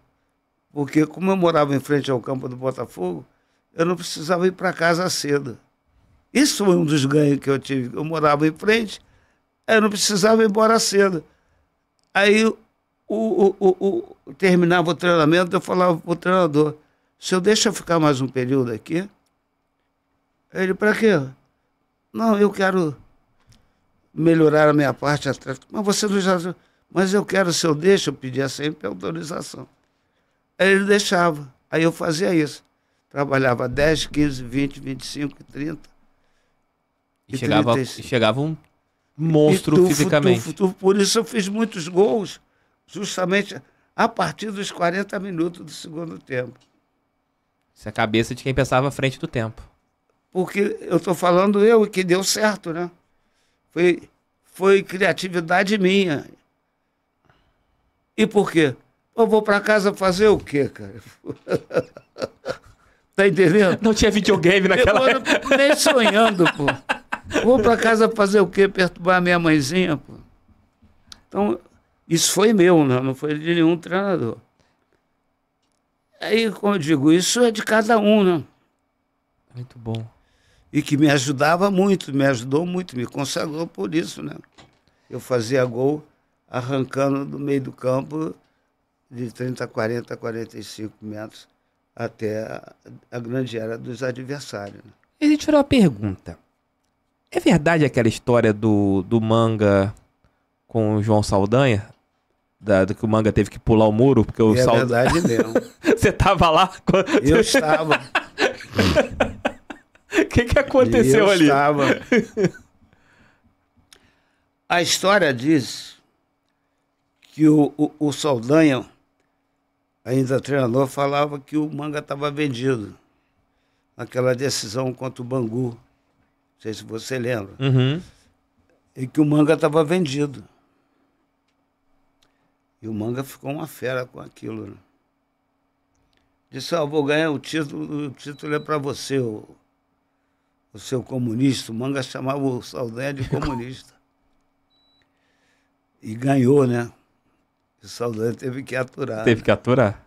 porque, como eu morava em frente ao campo do Botafogo, eu não precisava ir para casa cedo. Isso foi um dos ganhos que eu tive. Eu morava em frente, eu não precisava ir embora cedo. Aí o, o, o, terminava o treinamento, eu falava para o treinador, se eu deixa ficar mais um período aqui, ele, para quê? Não, eu quero melhorar a minha parte atlética. Mas você não já. Mas eu quero, se eu deixo, eu pedia sempre autorização. Aí ele deixava. Aí eu fazia isso. Trabalhava 10, 15, 20, 25, 30. E, e chegava, chegava um monstro e tufo, fisicamente. Tufo, tufo. Por isso eu fiz muitos gols justamente a partir dos 40 minutos do segundo tempo. Isso é a cabeça de quem pensava à frente do tempo. Porque eu estou falando eu e que deu certo, né? Foi, foi criatividade minha. E por quê? Eu vou para casa fazer o quê, cara? tá entendendo? Não tinha videogame naquela eu, época. Nem sonhando, pô. Vou para casa fazer o quê? Perturbar a minha mãezinha, pô. Então, isso foi meu, não, não foi de nenhum treinador. Aí, como eu digo, isso é de cada um, né? Muito bom. E que me ajudava muito, me ajudou muito, me consagrou por isso, né? Eu fazia gol arrancando do meio do campo de 30, 40, 45 metros até a, a grande área dos adversários. Né? tirou a pergunta. É verdade aquela história do, do manga com o João Saldanha? da, que o manga teve que pular o muro, porque o é verdade mesmo. Você tava lá? Quando... Eu estava. O que, que aconteceu eu ali? Eu estava. A história diz que o, o, o Saldanha, ainda treinador, falava que o manga estava vendido naquela decisão contra o Bangu. Não sei se você lembra. Uhum. E que o manga estava vendido. E o Manga ficou uma fera com aquilo. Né? Disse, ah, vou ganhar o título, o título é para você, o, o seu comunista. O Manga chamava o Saldanha de comunista. E ganhou, né? E o Saldanha teve que aturar. Teve né? que aturar.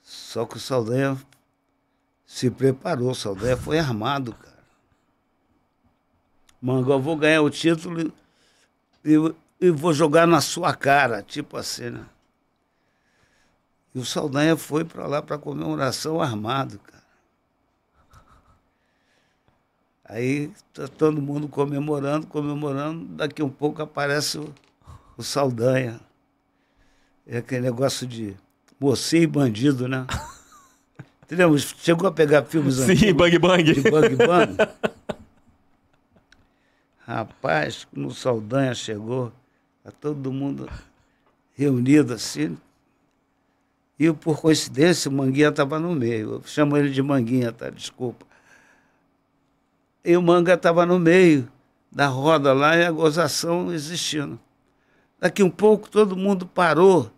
Só que o Saldanha se preparou, o Saldanha foi armado, cara. Manga, eu vou ganhar o título e e vou jogar na sua cara, tipo assim, né? E o Saldanha foi para lá para comemoração armado, cara. Aí tá todo mundo comemorando, comemorando. Daqui um pouco aparece o, o Saldanha. É aquele negócio de mocinho e bandido, né? entendeu Chegou a pegar filmes Sim, antigos. Sim, Bang Bang. De Bang Bang. Rapaz, no Saldanha chegou a tá todo mundo reunido assim. E por coincidência, o Manguinha estava no meio. Eu chamo ele de Manguinha, tá? Desculpa. E o Manga estava no meio da roda lá e a gozação existindo. Daqui um pouco todo mundo parou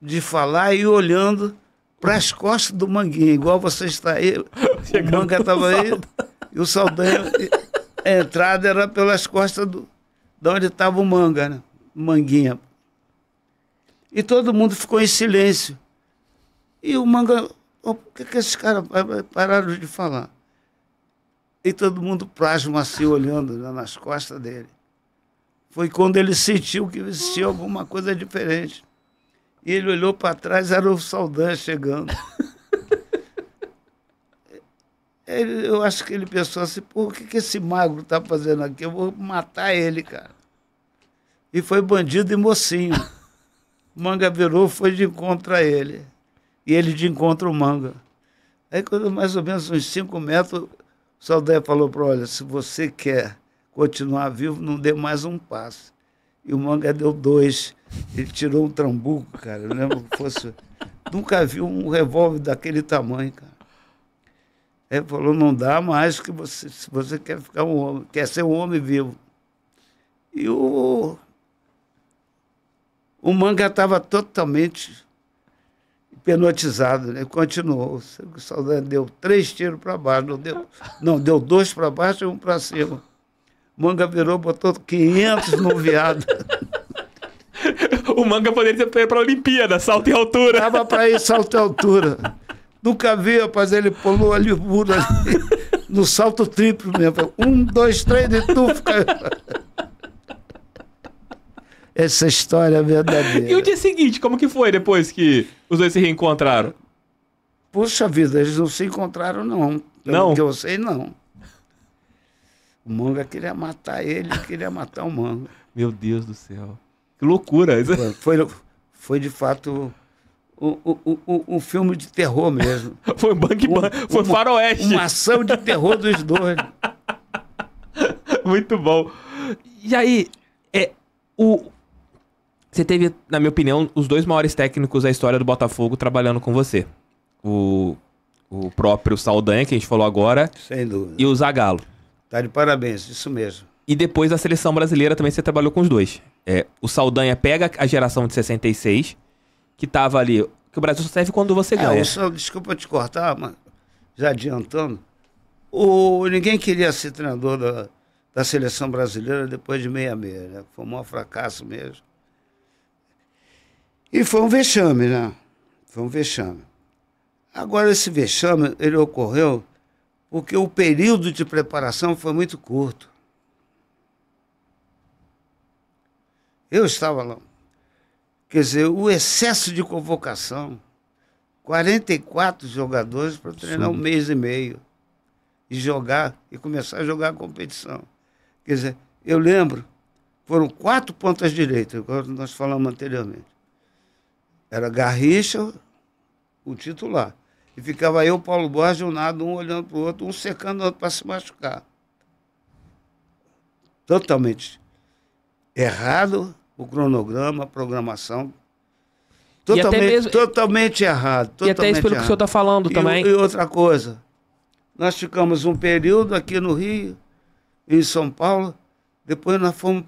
de falar e olhando para as costas do Manguinha, igual você está aí. Chegando o Manga estava aí e o Saldanha. A entrada era pelas costas do, de onde estava o manga, né? Manguinha. E todo mundo ficou em silêncio. E o manga, oh, por que, que esses caras pararam de falar? E todo mundo plasma assim, olhando né, nas costas dele. Foi quando ele sentiu que existia alguma coisa diferente. E ele olhou para trás, era o Saldanha chegando. Ele, eu acho que ele pensou assim, pô, o que, que esse magro está fazendo aqui? Eu vou matar ele, cara. E foi bandido e mocinho. O manga virou, foi de encontro a ele. E ele de encontro ao manga. Aí, quando mais ou menos uns cinco metros, o Saldanha falou para olha, se você quer continuar vivo, não dê mais um passo. E o manga deu dois. Ele tirou um trambuco, cara. Eu lembro que fosse. Nunca vi um revólver daquele tamanho, cara. Ele falou, não dá mais que você, se você quer ficar um homem, quer ser um homem vivo. E o, o manga estava totalmente hipnotizado, né? Continuou. O Saldanha deu três tiros para baixo, não deu, não, deu dois para baixo e um para cima. O manga virou, botou 500 no viado. o manga poderia ter para a Olimpíada, salto em altura. Estava para ir salto em altura. Nunca vi, rapaz, ele pulou ali o muro ali, no salto triplo mesmo. Um, dois, três, de tufo. Essa história é verdadeira. E o dia seguinte, como que foi depois que os dois se reencontraram? Puxa vida, eles não se encontraram, não. não? Que eu sei, não. O manga queria matar ele, queria matar o manga. Meu Deus do céu. Que loucura. Foi, foi, foi de fato um, um, um, filme de terror mesmo. foi Bang Bang, foi uma, Faroeste. Uma ação de terror dos dois. Muito bom. E aí, é, o, você teve, na minha opinião, os dois maiores técnicos da história do Botafogo trabalhando com você. O, o próprio Saldanha, que a gente falou agora. Sem dúvida. E o Zagallo. Tá de parabéns, isso mesmo. E depois da seleção brasileira também você trabalhou com os dois. É, o Saldanha pega a geração de 66 que tava ali. Que o Brasil só serve quando você é, ganha. Só, desculpa te cortar, mas já adiantando. O, ninguém queria ser treinador da, da seleção brasileira depois de 66, né? Foi um maior fracasso mesmo. E foi um vexame, né? Foi um vexame. Agora, esse vexame, ele ocorreu porque o período de preparação foi muito curto. Eu estava lá Quer dizer, o excesso de convocação. 44 jogadores para treinar Sim. um mês e meio. E jogar, e começar a jogar a competição. Quer dizer, eu lembro, foram quatro pontas direitas, como nós falamos anteriormente. Era Garrincha, o titular. E ficava eu, Paulo Borges, um nada, um olhando para o outro, um secando o outro para se machucar. Totalmente errado o cronograma, a programação. Totalmente, mesmo, totalmente errado. Totalmente e até isso pelo que o senhor está falando e, também. E outra coisa, nós ficamos um período aqui no Rio, em São Paulo, depois nós fomos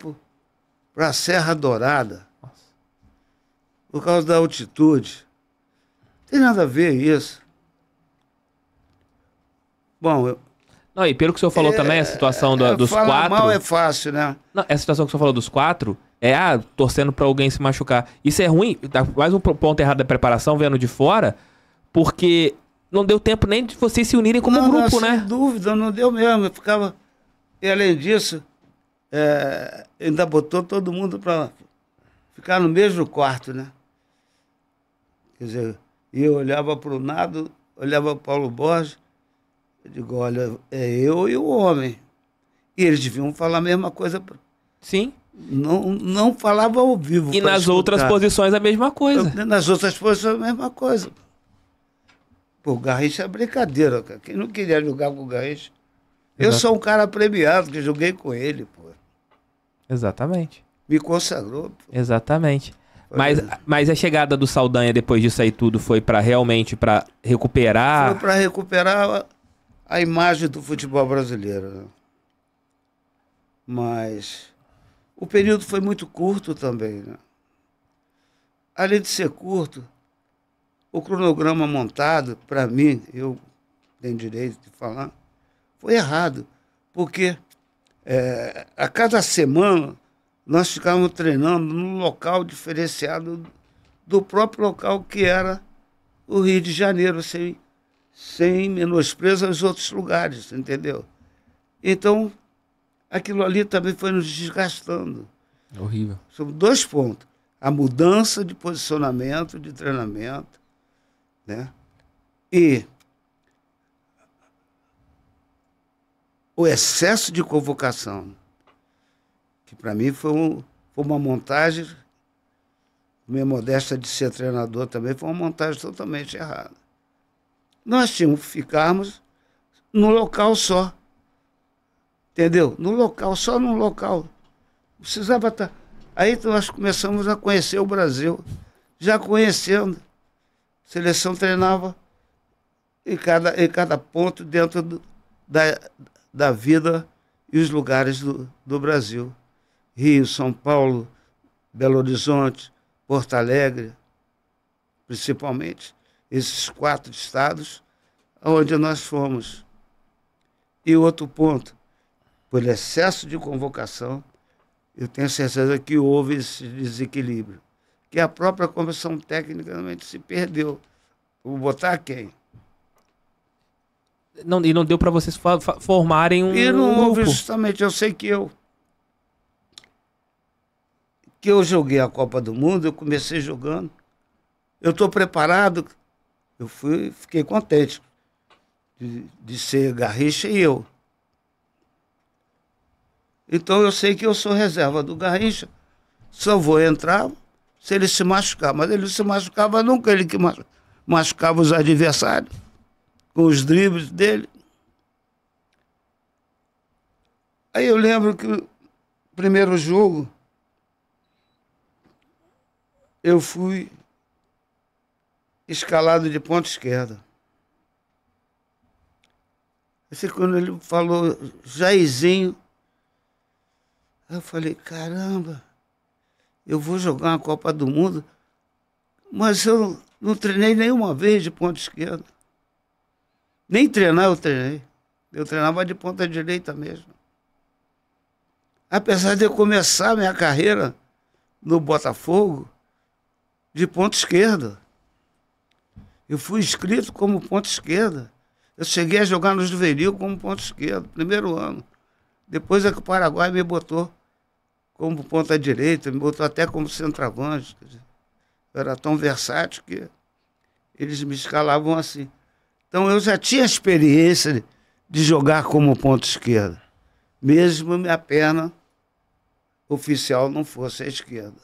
para a Serra Dourada, Nossa. por causa da altitude. Não tem nada a ver isso. Bom, eu, Não, e pelo que o senhor falou é, também, a situação do, é, dos quatro. Mal é fácil, né? Não, essa situação que o senhor falou dos quatro, é, ah, torcendo para alguém se machucar. Isso é ruim, tá mais um ponto errado da preparação, vendo de fora, porque não deu tempo nem de vocês se unirem como não, grupo, não, né? Sem dúvida, não deu mesmo. Eu ficava. E além disso, é, ainda botou todo mundo para ficar no mesmo quarto, né? Quer dizer, eu olhava para o Nado, olhava para o Paulo Borges, eu digo, olha, é eu e o homem. E eles deviam falar a mesma coisa. Sim. Não, não falava ao vivo. E nas escutar. outras posições a mesma coisa. Eu, nas outras posições a mesma coisa. Pô, o Garrincha é brincadeira, cara. Quem não queria jogar com o Garrincha? Eu sou um cara premiado, que joguei com ele, pô. Exatamente. Me consagrou. Pô. Exatamente. mas, mas a chegada do Saldanha depois disso aí tudo foi para realmente para recuperar. Foi para recuperar a, a imagem do futebol brasileiro. Né? Mas o período foi muito curto também. Né? Além de ser curto, o cronograma montado, para mim, eu tenho direito de falar, foi errado, porque é, a cada semana nós ficávamos treinando num local diferenciado do próprio local que era o Rio de Janeiro, sem, sem menosprezo aos outros lugares, entendeu? Então, aquilo ali também foi nos desgastando. É horrível. São dois pontos. A mudança de posicionamento, de treinamento, né? E o excesso de convocação, que para mim foi, um, foi, uma montagem, minha modesta de ser treinador também, foi uma montagem totalmente errada. Nós tínhamos que ficarmos num local só. Entendeu? No local, só no local. Precisava estar. Tá. Aí nós começamos a conhecer o Brasil. Já conhecendo, a seleção treinava em cada, em cada ponto dentro do, da, da vida e os lugares do, do Brasil. Rio, São Paulo, Belo Horizonte, Porto Alegre, principalmente, esses quatro estados, onde nós fomos. E outro ponto, por excesso de convocação, eu tenho certeza que houve esse desequilíbrio. Que a própria comissão técnica realmente se perdeu. Vou botar quem? Não, e não deu para vocês formarem um. E não grupo. houve justamente, eu sei que eu. Que eu joguei a Copa do Mundo, eu comecei jogando. Eu estou preparado. Eu fui, fiquei contente de, de ser Garrincha e eu. Então eu sei que eu sou reserva do Garrincha, só vou entrar se ele se machucar. Mas ele se machucava nunca, ele que machucava os adversários com os dribles dele. Aí eu lembro que o primeiro jogo eu fui escalado de ponta esquerda. Assim, quando ele falou Jairzinho, eu falei, caramba, eu vou jogar uma Copa do Mundo, mas eu não treinei nenhuma vez de ponta esquerda. Nem treinar eu treinei. Eu treinava de ponta direita mesmo. Apesar de eu começar a minha carreira no Botafogo de ponta esquerda. Eu fui inscrito como ponta esquerda. Eu cheguei a jogar no juvenil como ponta esquerda, primeiro ano. Depois é que o Paraguai me botou como ponta direita, me botou até como centroavante. Eu era tão versátil que eles me escalavam assim. Então eu já tinha experiência de jogar como ponta esquerda, mesmo minha perna oficial não fosse a esquerda.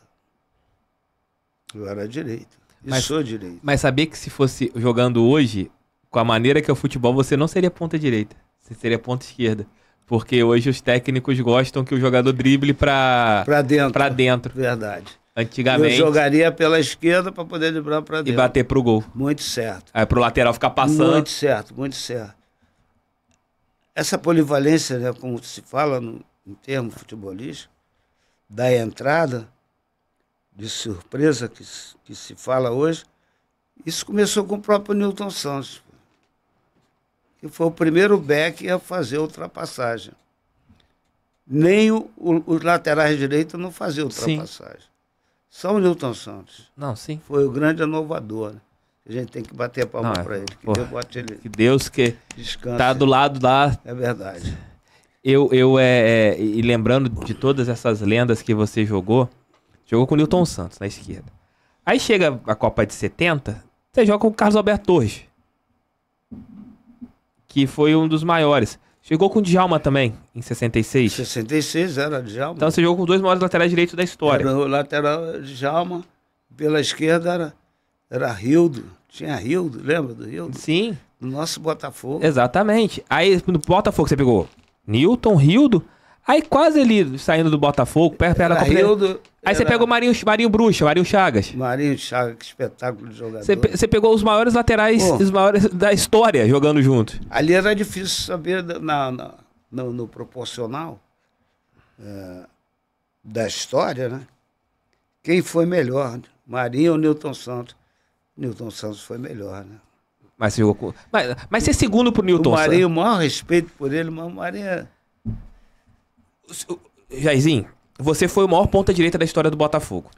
Eu era direito. E mas, sou direito. Mas sabia que se fosse jogando hoje, com a maneira que é o futebol, você não seria ponta direita. Você seria ponta esquerda. Porque hoje os técnicos gostam que o jogador drible para para dentro. Para dentro. Verdade. Antigamente. Eu jogaria pela esquerda para poder driblar para dentro. E bater pro gol. Muito certo. Aí pro lateral ficar passando. Muito certo, muito certo. Essa polivalência, né, como se fala no, em termos futebolísticos, da entrada de surpresa que, que se fala hoje, isso começou com o próprio Newton Santos que foi o primeiro back a fazer ultrapassagem. Nem o, o, os laterais direitos não faziam ultrapassagem. Sim. Só o Newton Santos. Não, sim. Foi o grande inovador. Né? A gente tem que bater a palma é, para ele. Que Deus bote ele. Que Deus que está do lado lá. É verdade. Eu, eu é, é, e lembrando de todas essas lendas que você jogou, jogou com o Newton Santos na esquerda. Aí chega a Copa de 70, você joga com o Carlos Alberto Torres que foi um dos maiores. Chegou com o Djalma também, em 66. 66 era Djalma. Então você jogou com dois maiores laterais direitos da história. Era o lateral Djalma, pela esquerda era, era Rildo. Tinha Rildo, lembra do Rildo? Sim. Do nosso Botafogo. Exatamente. Aí no Botafogo você pegou Newton, Rildo. Aí quase ele saindo do Botafogo, perto, perto da Copa do... Aí você pega o Marinho, Marinho Bruxa, Marinho Chagas. Marinho Chagas, que espetáculo de jogador. Você, você pegou os maiores laterais, os maiores da história jogando junto. Ali era difícil saber na, na no, no, proporcional é, da história, né? Quem foi melhor, né? Marinho ou Newton Santos? Newton Santos foi melhor, né? Mas, mas, mas ser segundo pro Newton Santos. O Marinho, Santos. o maior respeito por ele, mas o Marinho é Jairzinho, você foi o maior ponta-direita da história do Botafogo.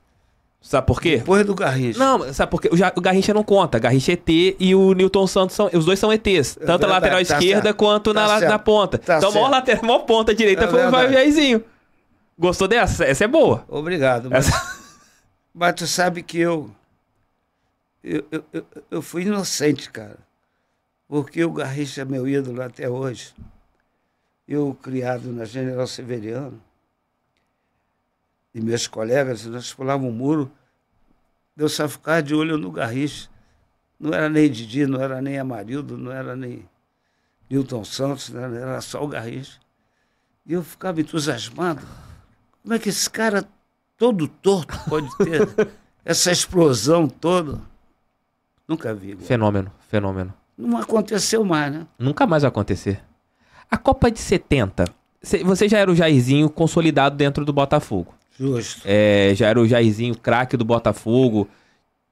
Sabe por quê? Depois do Garrincha. Não, sabe por quê? O, Garrincha não conta. Garrincha é ET e o Newton Santos são. Os dois são ETs. É tanto na lateral tá esquerda certo. quanto tá na, certo. na ponta. Tá então, certo. maior, lateral, maior ponta direita é foi verdade. o Jairzinho. Gostou dessa? Essa é boa. Obrigado. Mas, Essa... mas tu sabe que eu eu, eu, eu. eu fui inocente, cara. Porque o Garrincha é meu ídolo até hoje. Eu, criado na General Severiano, e meus colegas, nós pulávamos o muro, eu só ficava de olho no Garriche. Não era nem Didi, não era nem Amarildo, não era nem Newton Santos, não era, só o Garriche. E eu ficava entusiasmado. Como é que esse cara todo torto pode ter essa explosão toda? Nunca vi. Igual. Fenômeno, fenômeno. Não aconteceu mais, né? Nunca mais vai acontecer. A Copa de 70, você já era o Jairzinho consolidado dentro do Botafogo. Justo. É, já era o Jairzinho craque do Botafogo.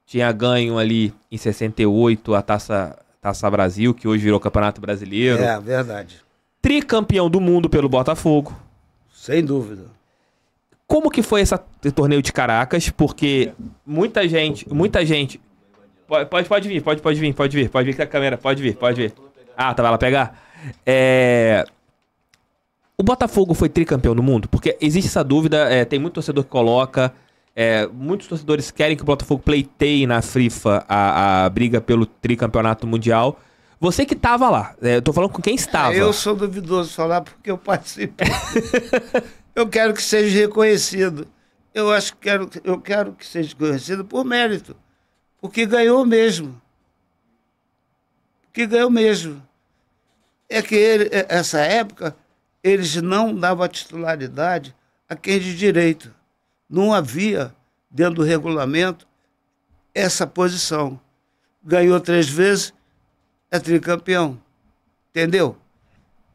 Tinha ganho ali em 68 a Taça, Taça Brasil, que hoje virou Campeonato Brasileiro. É, verdade. Tricampeão do mundo pelo Botafogo. Sem dúvida. Como que foi essa, esse torneio de Caracas? Porque muita gente, muita gente... Pode, pode, pode vir, pode, pode vir, pode vir, pode vir que a câmera, pode vir, pode vir. Ah, tava tá, lá pegar? É... O Botafogo foi tricampeão do mundo? Porque existe essa dúvida, é, tem muito torcedor que coloca. É, muitos torcedores querem que o Botafogo pleiteie na FIFA a, a briga pelo tricampeonato mundial. Você que estava lá, é, eu tô falando com quem estava. Eu sou duvidoso falar porque eu participei. eu quero que seja reconhecido. Eu acho que quero, eu quero que seja reconhecido por mérito. Porque ganhou mesmo. Porque ganhou mesmo é que ele, é, essa época eles não davam titularidade a quem de direito. Não havia, dentro do regulamento, essa posição. Ganhou três vezes, é tricampeão. Entendeu?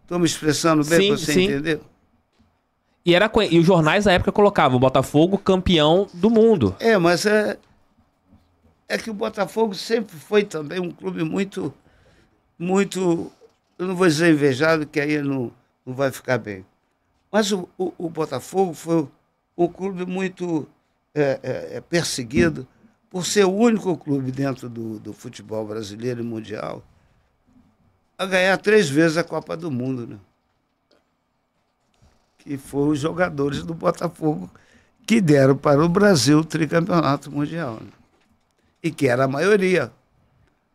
Estou me expressando bem para você sim. entender? E, era, e os jornais da época colocavam o Botafogo campeão do mundo. É, mas é, é que o Botafogo sempre foi também um clube muito, muito eu não vou dizer invejado, que aí não, não vai ficar bem. Mas o, o, o Botafogo foi um clube muito é, é, é, perseguido por ser o único clube dentro do, do futebol brasileiro e mundial a ganhar três vezes a Copa do Mundo, né? Que foram os jogadores do Botafogo que deram para o Brasil o tricampeonato mundial. Né? E que era a maioria.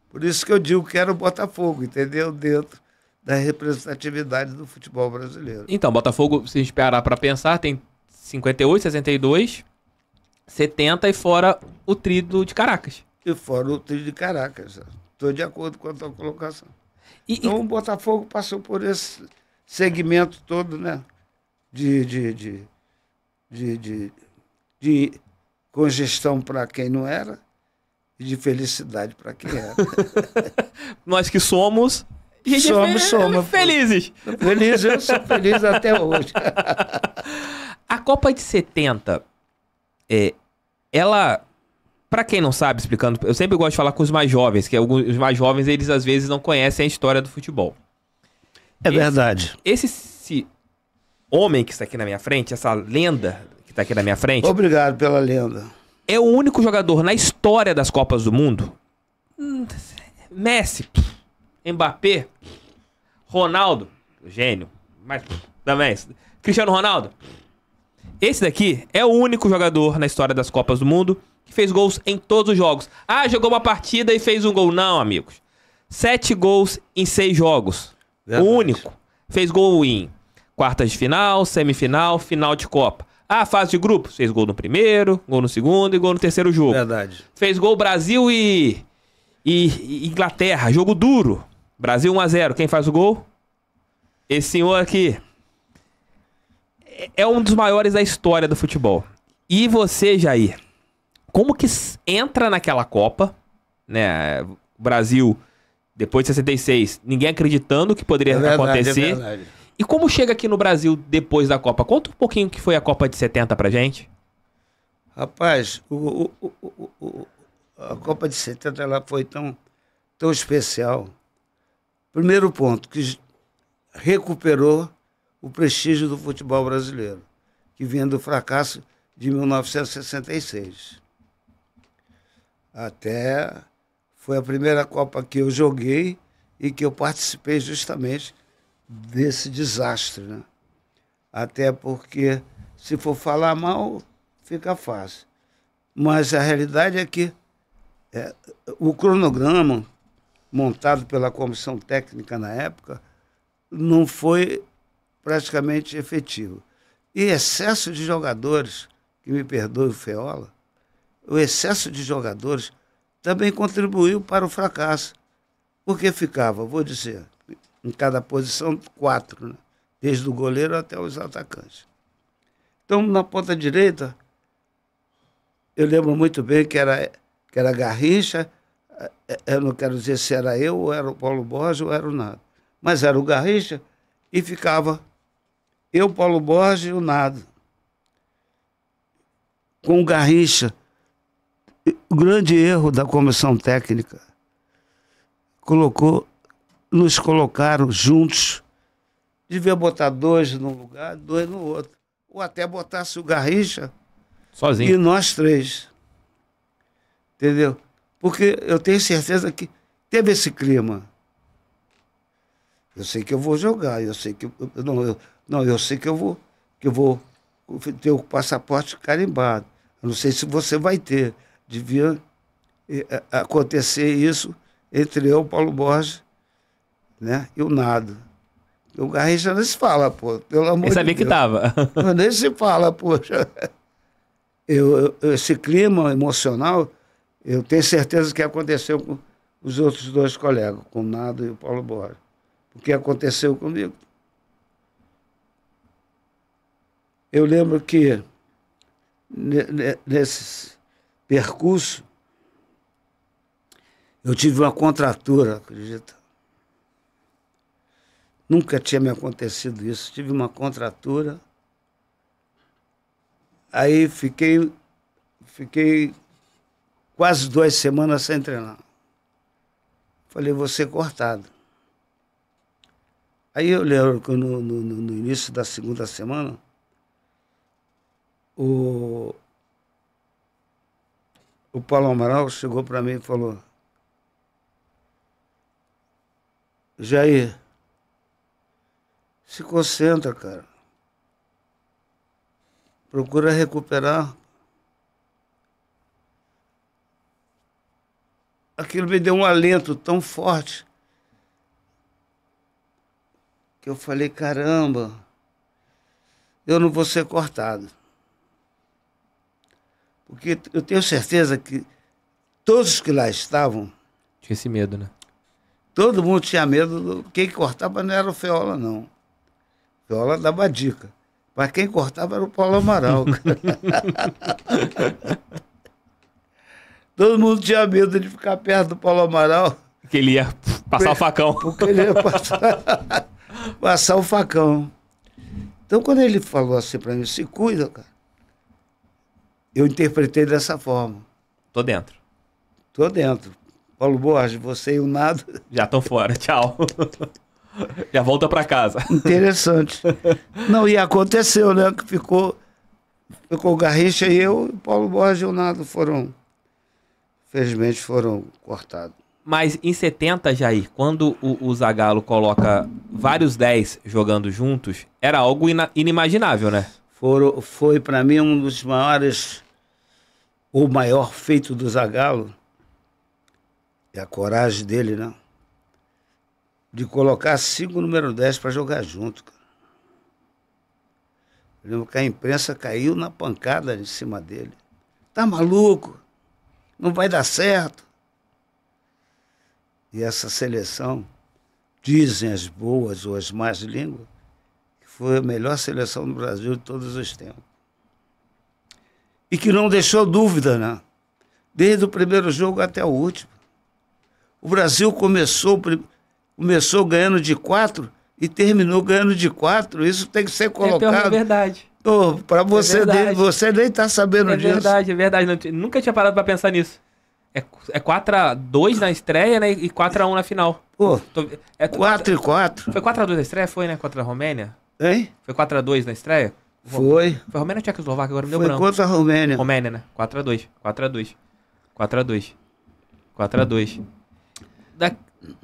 Por isso que eu digo que era o Botafogo, entendeu? Dentro da representatividade do futebol brasileiro. Então, Botafogo, se esperar para pensar, tem 58, 62, 70 e fora o trido de Caracas. E fora o trido de Caracas. Estou de acordo com a tua colocação. E, então e... o Botafogo passou por esse segmento todo, né? de, de, de, de, de, de congestão para quem não era e de felicidade para quem era. Nós que somos e é somos, somos. Felizes. Feliz, eu sou feliz até hoje. A Copa de 70, é, ela para quem não sabe, explicando, eu sempre gosto de falar com os mais jovens, que é alguns, os mais jovens eles às vezes não conhecem a história do futebol. É esse, verdade. Esse, esse, homem que está aqui na minha frente, essa lenda que está aqui na minha frente. Obrigado pela lenda. É o único jogador na história das Copas do Mundo. Hum, tá Messi, Mbappé, Ronaldo, gênio, mas também. Cristiano Ronaldo. Esse daqui é o único jogador na história das Copas do Mundo que fez gols em todos os jogos. Ah, jogou uma partida e fez um gol. Não, amigos. Sete gols em seis jogos. Verdade. O único. Fez gol em quartas de final, semifinal, final de Copa. Ah, fase de grupo. Fez gol no primeiro, gol no segundo e gol no terceiro jogo. Verdade. Fez gol Brasil e, e, e Inglaterra. Jogo duro. Brasil 1x0. Quem faz o gol? Esse senhor aqui. É um dos maiores da história do futebol. E você, Jair? Como que entra naquela Copa, né? Brasil, depois de 66, ninguém acreditando que poderia é verdade, é acontecer. É e como chega aqui no Brasil depois da Copa? Conta um pouquinho que foi a Copa de 70 pra gente. Rapaz, o, o, o, a Copa de 70 ela foi tão, tão especial Primeiro ponto, que recuperou o prestígio do futebol brasileiro, que vinha do fracasso de 1966. Até foi a primeira Copa que eu joguei e que eu participei justamente desse desastre. Né? Até porque, se for falar mal, fica fácil. Mas a realidade é que é, o cronograma montado pela comissão técnica na época, não foi praticamente efetivo. E excesso de jogadores, que me perdoe o Feola, o excesso de jogadores também contribuiu para o fracasso. Porque ficava, vou dizer, em cada posição, quatro, né? desde o goleiro até os atacantes. Então, na ponta direita, eu lembro muito bem que era, que era Garrincha, é, é, eu não quero dizer se era eu, ou era o Paulo Borges, ou era o Nado. Mas era o Garrincha e ficava eu, Paulo Borges e o Nado. Com o Garrincha. O grande erro da comissão técnica colocou, nos colocaram juntos. Devia botar dois num lugar, dois no outro. Ou até botasse o Garrincha Sozinho. e nós três. Entendeu? Porque eu tenho certeza que teve esse clima. Eu sei que eu vou jogar, eu sei que. Não, eu, não, eu sei que eu vou, que eu vou ter o passaporte carimbado. Eu não sei se você vai ter. Devia eh, eh, acontecer isso entre eu, Paulo Borges, né, e o Nado. O Garrincha nem se fala, pô, pelo amor eu de sabia Deus. que tava. nem se fala, poxa. Eu, eu, esse clima emocional eu tenho certeza que aconteceu com os outros dois colegas, com o Nado e o Paulo Borges. O que aconteceu comigo. Eu lembro que nesse percurso eu tive uma contratura, acredita? Nunca tinha me acontecido isso. Tive uma contratura. Aí fiquei, fiquei quase duas semanas sem treinar. Falei, vou ser cortado. Aí eu lembro que no, no, no início da segunda semana, o, o Paulo Amaral chegou para mim e falou: Jair, se concentra, cara. Procura recuperar, aquilo me deu um alento tão forte que eu falei: caramba, eu não vou ser cortado. Porque eu tenho certeza que todos que lá estavam. Tinha esse medo, né? Todo mundo tinha medo. Do... Quem cortava não era o Feola, não. O Feola dava dica. Mas quem cortava era o Paulo Amaral. Todo mundo tinha medo de ficar perto do Paulo Amaral. Que ele ia passar o facão. Porque ele ia passar, passar o facão. Então, quando ele falou assim para mim, se cuida, cara, eu interpretei dessa forma. Tô dentro. Tô dentro. Paulo Borges, você e o Nado. Já estão fora, tchau. Já volta para casa. Interessante. Não, e aconteceu, né? Que ficou, ficou o Garrincha e eu, Paulo Borges e o Nado foram Felizmente foram cortados. Mas em 70, Jair, quando o, o Zagallo coloca vários 10 jogando juntos, era algo inimaginável, né? Foram, foi para mim um dos maiores, o maior feito do Zagallo, é a coragem dele, né? De colocar cinco número 10 para jogar junto. Cara. Eu lembro que a imprensa caiu na pancada em cima dele. Tá maluco? não vai dar certo. E essa seleção, dizem as boas ou as más línguas, que foi a melhor seleção do Brasil de todos os tempos. E que não deixou dúvida, né? Desde o primeiro jogo até o último. O Brasil começou, começou ganhando de quatro e terminou ganhando de quatro. Isso tem que ser colocado. Campeão da verdade. Oh, pra você, é dele, você nem tá sabendo é disso. É verdade, é verdade. Nunca tinha parado pra pensar nisso. É, é 4x2 na estreia, né? E 4x1 na final. Pô, Tô, é, 4 e 4 Foi 4x2 na estreia, foi, né? Contra a Romênia? Hein? Foi 4x2 na estreia? Foi. Foi a Romênia ou Tchecoslováquia? Agora me deu foi branco. Foi contra a Romênia. Romênia, né? 4x2. 4x2. 4x2. 4x2. Da,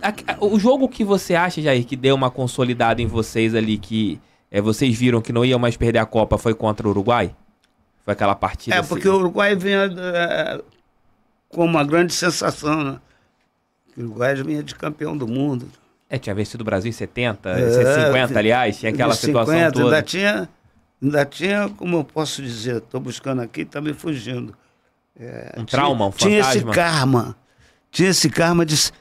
a, a, o jogo que você acha, Jair, que deu uma consolidada em vocês ali, que é, vocês viram que não iam mais perder a Copa, foi contra o Uruguai? Foi aquela partida. É, assim? porque assim. o Uruguai vinha é, com uma grande sensação, né? O Uruguai vinha de campeão do mundo. É, tinha vencido o Brasil em 70, é, 50, aliás, tinha aquela 50, situação toda. Ainda tinha, ainda tinha, como eu posso dizer, estou buscando aqui, está me fugindo. É, um tinha, trauma, um tinha fantasma. Tinha esse karma. Tinha esse karma de,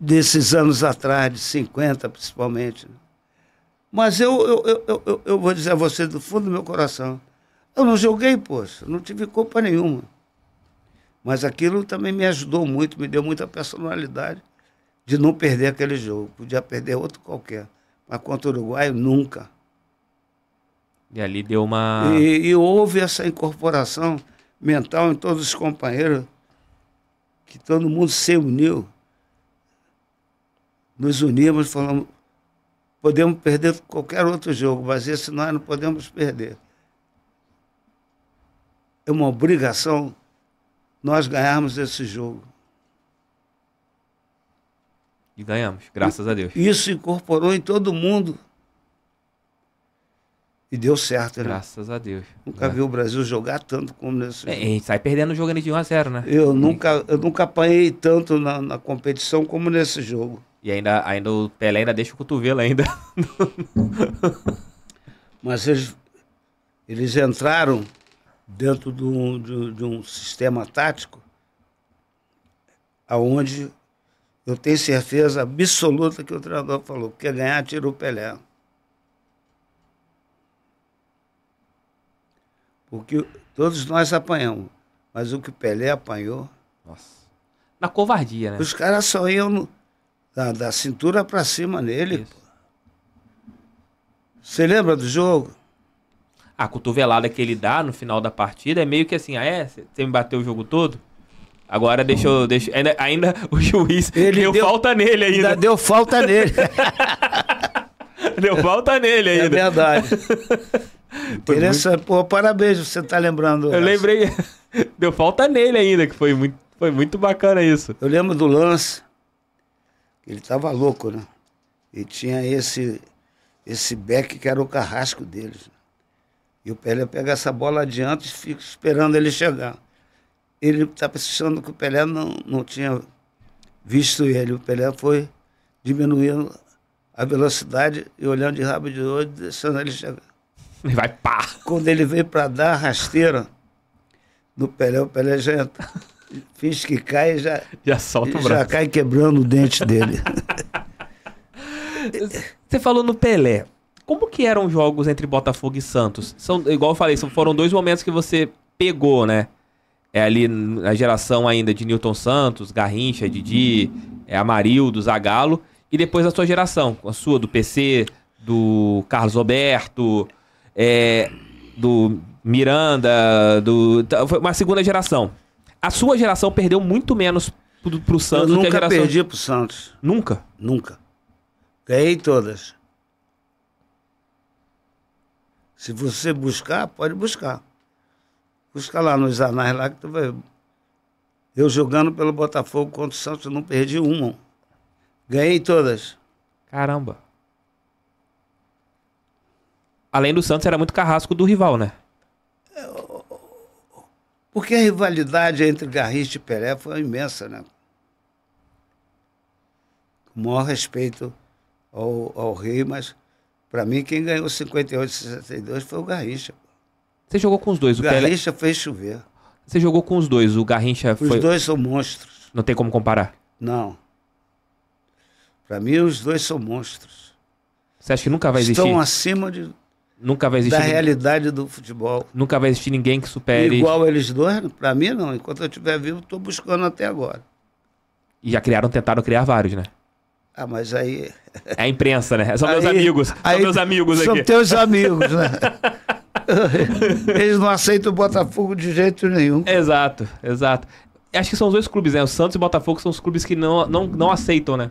desses anos atrás, de 50 principalmente. Né? Mas eu, eu, eu, eu, eu vou dizer a você do fundo do meu coração, eu não joguei, poxa, não tive culpa nenhuma. Mas aquilo também me ajudou muito, me deu muita personalidade de não perder aquele jogo. Podia perder outro qualquer, mas contra o Uruguai, nunca. E ali deu uma. E, e, houve essa incorporação mental em todos os companheiros, que todo mundo se uniu. Nos unimos, falamos, Podemos perder qualquer outro jogo, mas esse nós não podemos perder. É uma obrigação nós ganharmos esse jogo. E ganhamos, graças e, a Deus. Isso incorporou em todo mundo. E deu certo, né? Graças a Deus. Nunca é. vi o Brasil jogar tanto como nesse é, jogo. A gente sai perdendo jogando de 1 a 0 né? Eu, nunca, eu nunca apanhei tanto na, na competição como nesse jogo. E ainda, ainda o Pelé ainda deixa o cotovelo ainda. Mas eles, eles entraram dentro de um, de, de um sistema tático aonde eu tenho certeza absoluta que o treinador falou, quer ganhar, tira o Pelé. Porque todos nós apanhamos, mas o que o Pelé apanhou... Nossa. Na covardia, né? Os caras só iam... No, da, da cintura para cima nele. Você lembra do jogo? A cotovelada que ele dá no final da partida é meio que assim, ah é, você me bateu o jogo todo? Agora deixa eu ainda, ainda o juiz ele deu, deu falta nele ainda. ainda deu falta nele. deu falta nele é ainda. É verdade. Interessante. Pô, parabéns, você tá lembrando. Eu essa. lembrei. Deu falta nele ainda, que foi muito, foi muito bacana isso. Eu lembro do lance. Ele estava louco, né? E tinha esse esse beck que era o carrasco deles. E o Pelé pega essa bola adiante e fica esperando ele chegar. Ele estava tá pensando que o Pelé não, não tinha visto ele. O Pelé foi diminuindo a velocidade e olhando de rabo de olho, deixando ele chegar. Ele vai pá! Quando ele veio para dar a rasteira no Pelé, o Pelé já entra finge que cai e já, já, solta o braço. já cai quebrando o dente dele. Você falou no Pelé. Como que eram os jogos entre Botafogo e Santos? São, igual eu falei, foram dois momentos que você pegou, né? É ali na geração ainda de Newton Santos, Garrincha, Didi, é, Amarildo, Zagallo. E depois a sua geração, a sua, do PC, do Carlos Roberto, é, do Miranda, do, tá, foi uma segunda geração. A sua geração perdeu muito menos pro, pro Santos eu nunca que a geração. perdi pro Santos. Nunca? Nunca. Ganhei todas. Se você buscar, pode buscar. Busca lá nos anais lá que tu vai. Eu jogando pelo Botafogo contra o Santos, não perdi uma. Ganhei todas. Caramba. Além do Santos, era muito carrasco do rival, né? Porque a rivalidade entre Garrincha e Pelé foi imensa, né? Com o maior respeito ao, ao Rei, mas para mim quem ganhou 58 e 62 foi o Garrincha. Você jogou com os dois. O, o Garrincha Pelé... fez chover. Você jogou com os dois, o Garrincha os foi... Os dois são monstros. Não tem como comparar? Não. Para mim, os dois são monstros. Você acha que nunca vai existir? Estão acima de Nunca vai existir. Da realidade do futebol. Nunca vai existir ninguém que supere. Igual eles dois, para mim não. Enquanto eu estiver vivo, estou buscando até agora. E já criaram, tentaram criar vários, né? Ah, mas aí. É a imprensa, né? São aí, meus amigos. São meus amigos são aqui. São teus amigos, né? eles não aceitam o Botafogo de jeito nenhum. Exato, exato. Acho que são os dois clubes, né? O Santos e o Botafogo são os clubes que não, não, não aceitam, né?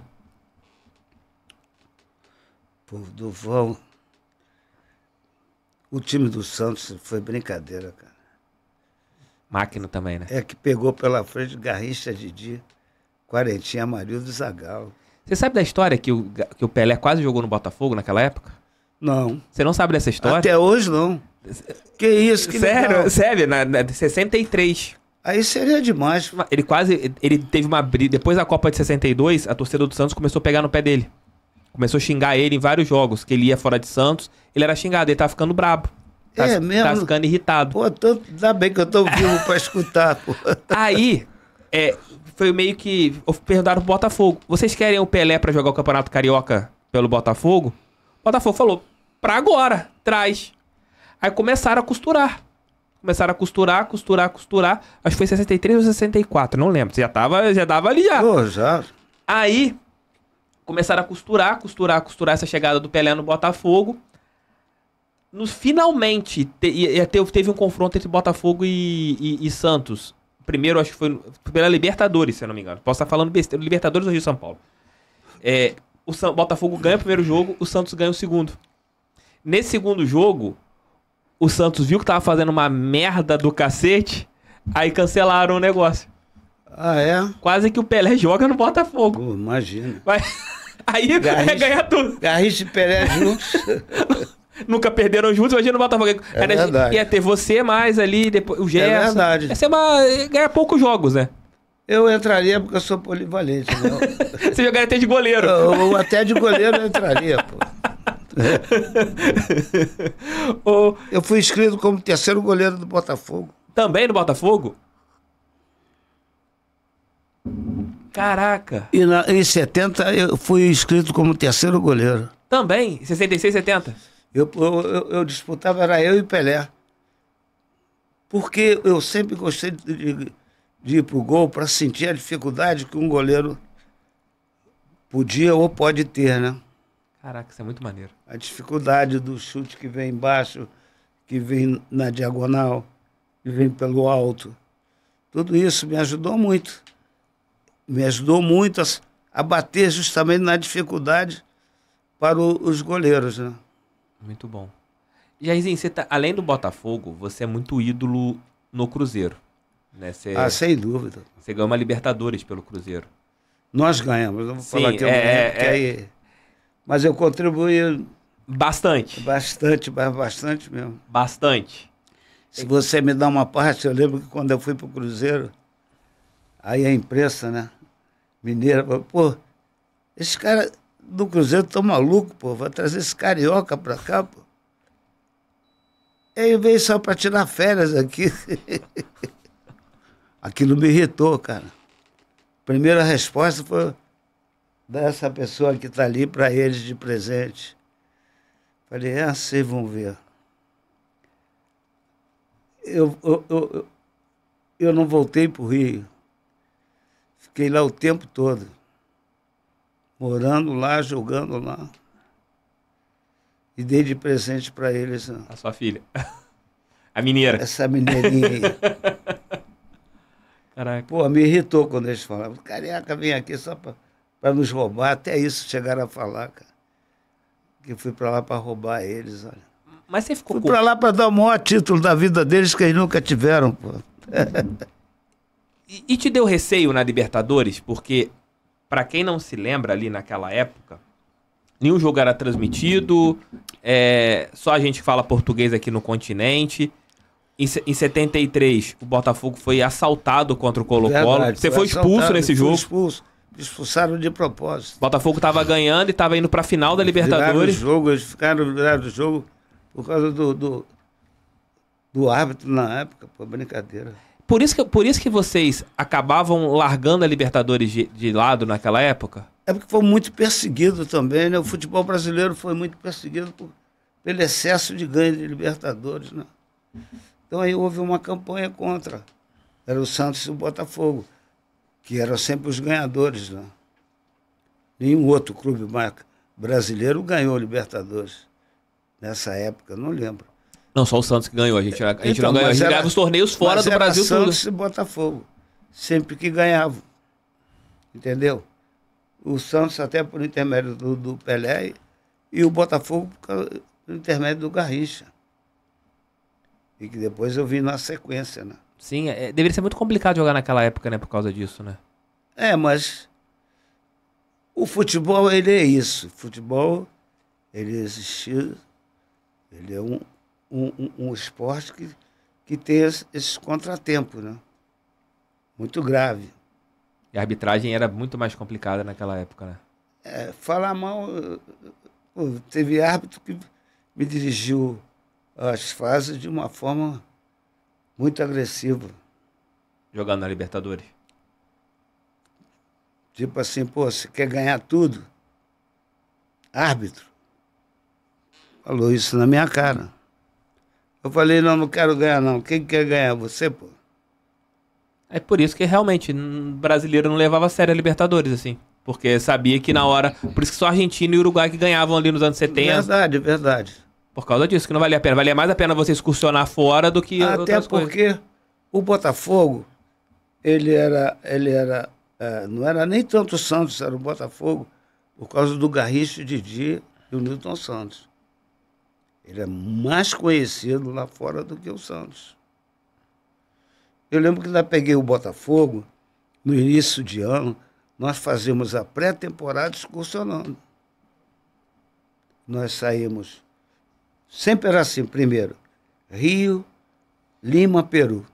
Por Duvão. O time do Santos foi brincadeira, cara. Máquina também, né? É que pegou pela frente Garrincha Didi, Quarentinha Marildo e Você sabe da história que o, que o Pelé quase jogou no Botafogo naquela época? Não. Você não sabe dessa história? Até hoje não. Que isso, que Sério, legal. sério, na, na 63. Aí seria demais. Ele quase. Ele teve uma briga. Depois da Copa de 62, a torcida do Santos começou a pegar no pé dele. Começou a xingar ele em vários jogos, que ele ia fora de Santos, ele era xingado, ele tá ficando brabo. Tá, é tá mesmo? Tá ficando irritado. Pô, ainda bem que eu tô vivo pra escutar, pô. Aí, é, foi meio que perguntaram pro Botafogo: vocês querem o Pelé para jogar o Campeonato Carioca pelo Botafogo? O Botafogo falou: pra agora, traz. Aí começaram a costurar. Começaram a costurar, costurar, costurar. Acho que foi 63 ou 64, não lembro. Já tava, já dava ali já. Pô, já. Aí começaram a costurar, costurar, costurar essa chegada do Pelé no Botafogo. nos finalmente te, teve um confronto entre Botafogo e, e, e, Santos. Primeiro, acho que foi, pela Libertadores, se eu não me engano. Posso estar falando besteira. Libertadores do Rio São Paulo? É, o Botafogo ganha o primeiro jogo, o Santos ganha o segundo. Nesse segundo jogo, o Santos viu que tava fazendo uma merda do cacete, aí cancelaram o negócio. Ah, é? Quase que o Pelé joga no Botafogo. Pô, imagina. Vai... Aí Garriche, é ganhar tudo. Garris e Pelé juntos. Nunca perderam juntos, imagina o Botafogo. É Era, verdade. Ia ter você mais ali, depois o é Gerson. É verdade. Ia ser uma... ganhar poucos jogos, né? Eu entraria porque eu sou polivalente. Não. Né? você jogaria até de goleiro. Eu, eu até de goleiro eu entraria, pô. eu fui inscrito como terceiro goleiro do Botafogo. Também no Botafogo? Caraca! E na, em 70 eu fui inscrito como terceiro goleiro. Também? 66, 70? Eu, eu, eu, eu disputava, era eu e Pelé. Porque eu sempre gostei de, de ir pro gol para sentir a dificuldade que um goleiro podia ou pode ter, né? Caraca, isso é muito maneiro. A dificuldade do chute que vem embaixo, que vem na diagonal, que vem pelo alto. Tudo isso me ajudou muito me ajudou muito a, a bater justamente na dificuldade para o, os goleiros. Né? Muito bom. Jairzinho, você tá, além do Botafogo, você é muito ídolo no Cruzeiro. Né? Você, ah, sem dúvida. Você ganhou uma Libertadores pelo Cruzeiro. Nós ganhamos, não vou Sim, falar é, é, que eu é, é, aí... Mas eu contribuí... Bastante. Bastante, bastante mesmo. Bastante. Se você me dá uma parte, eu lembro que quando eu fui para o Cruzeiro, aí a imprensa, né? mineira, falou, pô, esse cara do Cruzeiro tá maluco, pô, vai trazer esse carioca pra cá, pô. Ele veio só pra tirar férias aqui. Aquilo me irritou, cara. Primeira resposta foi dar essa pessoa que tá ali para eles de presente. Falei, é assim, vão ver. Eu, eu, eu, eu não voltei pro Rio Fiquei lá o tempo todo, morando lá, jogando lá. E dei de presente para eles. A sua filha. A mineira. Essa mineirinha aí. Caraca. Pô, me irritou quando eles falavam. Careca, vem aqui só para nos roubar. Até isso chegaram a falar, cara. Que fui para lá para roubar eles, olha. Mas você ficou. Fui com... para lá para dar o maior título da vida deles que eles nunca tiveram, pô. Uhum. E, e te deu receio na Libertadores? Porque, para quem não se lembra ali naquela época, nenhum jogo era transmitido, é, só a gente fala português aqui no continente. Em, em 73, o Botafogo foi assaltado contra o Colo-Colo. Você foi expulso nesse jogo. Expulso. Expulsaram de propósito. O Botafogo estava ganhando e estava indo para a final da Libertadores. Viraram jogo, eles ficaram viraram o jogo por causa do, do, do árbitro na época. Pô, brincadeira. Por isso que, por isso que vocês acabavam largando a Libertadores de, de lado naquela época? É porque foi muito perseguido também, né? O futebol brasileiro foi muito perseguido por, pelo excesso de ganho de Libertadores, né? Então aí houve uma campanha contra. Era o Santos e o Botafogo, que eram sempre os ganhadores, né? Nenhum outro clube brasileiro ganhou Libertadores nessa época, não lembro. Não, só o Santos que ganhou. A gente, a gente então, não ganhou. A gente era, ganhava os torneios fora do Brasil Santos tudo. e Botafogo. Sempre que ganhavam. Entendeu? O Santos até por intermédio do, do Pelé e o Botafogo por, por intermédio do Garrincha. E que depois eu vi na sequência, né? Sim, é, deveria ser muito complicado jogar naquela época, né? Por causa disso, né? É, mas o futebol, ele é isso. O futebol, ele é existiu, ele é um, um, um, esporte que, que tem esses contratempos, né? Muito grave. E a arbitragem era muito mais complicada naquela época, né? É, falar mal. Pô, teve árbitro que me dirigiu às fases de uma forma muito agressiva. Jogando na Libertadores? Tipo assim, pô, você quer ganhar tudo? Árbitro. Falou isso na minha cara. Eu falei, não, não quero ganhar, não. Quem quer ganhar? Você, pô. É por isso que realmente brasileiro não levava a sério a Libertadores, assim. Porque sabia que na hora. Por isso que só Argentina e Uruguai que ganhavam ali nos anos 70. Verdade, verdade. Por causa disso, que não valia a pena. Valia mais a pena você excursionar fora do que. Até porque coisas. o Botafogo, ele era. Ele era é, não era nem tanto o Santos, era o Botafogo, por causa do Garrincha Didi e o Newton Santos. Ele é mais conhecido lá fora do que o Santos. Eu lembro que lá peguei o Botafogo, no início de ano, nós fazíamos a pré-temporada excursionando. Nós saímos, sempre era assim, primeiro, Rio, Lima, Peru.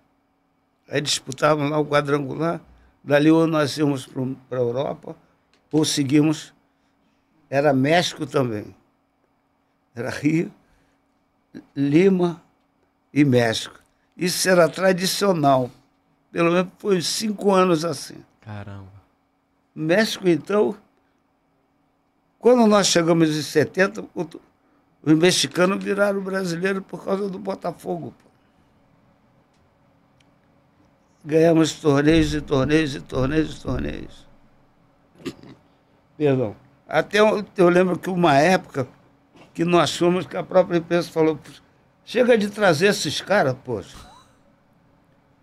Aí disputavam lá o quadrangular, dali ou nós íamos para a Europa, ou seguimos, era México também. Era Rio, Lima e México. Isso era tradicional. Pelo menos foi cinco anos assim. Caramba. México, então, quando nós chegamos em 70, os mexicanos viraram brasileiro por causa do Botafogo. Ganhamos torneios e torneios e torneios e torneios. Perdão. Até eu, eu lembro que uma época que nós somos, que a própria imprensa falou, chega de trazer esses caras, poxa.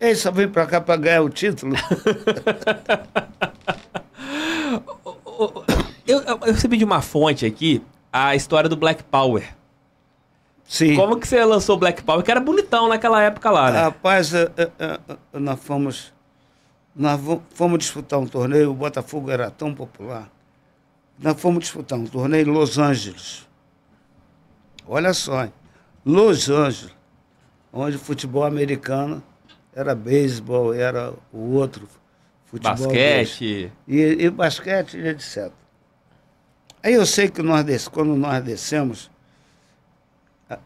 Ei, só vem para cá para ganhar o título. eu, eu, recebi de uma fonte aqui a história do Black Power. Sim. Como que você lançou Black Power? Que era bonitão naquela época lá, né? Rapaz, eh, eh, eh, nós fomos. Nós fomos disputar um torneio, o Botafogo era tão popular. Nós fomos disputar um torneio em Los Angeles. Olha só, Los Angeles, onde o futebol americano era beisebol, era o outro futebol. Basquete. E, e, basquete, etc. Aí eu sei que nós des... quando nós descemos,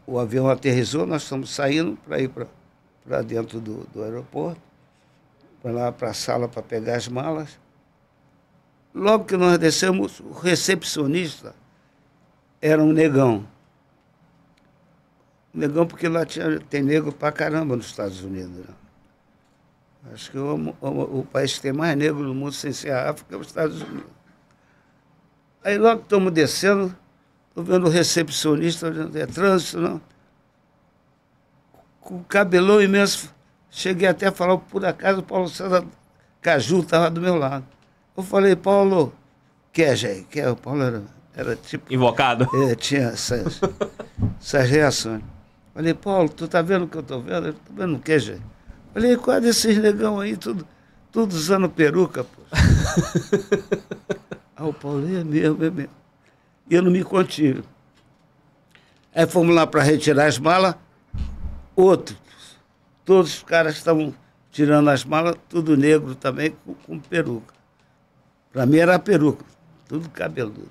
o avião aterrizou, nós estamos saindo para ir para dentro do, do aeroporto, para lá para a sala para pegar as malas. Logo que nós descemos, o recepcionista era um negão. Negão, porque lá tinha, tem negro pra caramba nos Estados Unidos. Né? Acho que o, o, o, país que tem mais negro no mundo sem ser a África é os Estados Unidos. Aí logo estamos descendo, estou vendo o recepcionista, né? é trânsito, não. Né? Com cabelão imenso. Cheguei até a falar, por acaso, o Paulo César Caju estava do meu lado. Eu falei, Paulo, quer, é, gente? Quer? É? O Paulo era, era tipo. Invocado? É, tinha essas, essas reações. Falei, Paulo, tu tá vendo o que eu tô vendo? Ele, tô vendo o que, gente? Falei, é qual desses negão aí, tudo, tudo usando peruca, pô. ah, o Paulo é mesmo, é mesmo. E eu não me contive. Aí fomos lá para retirar as malas, outro. Todos os caras estavam tirando as malas, tudo negro também, com, com peruca. Para mim era peruca, tudo cabeludo.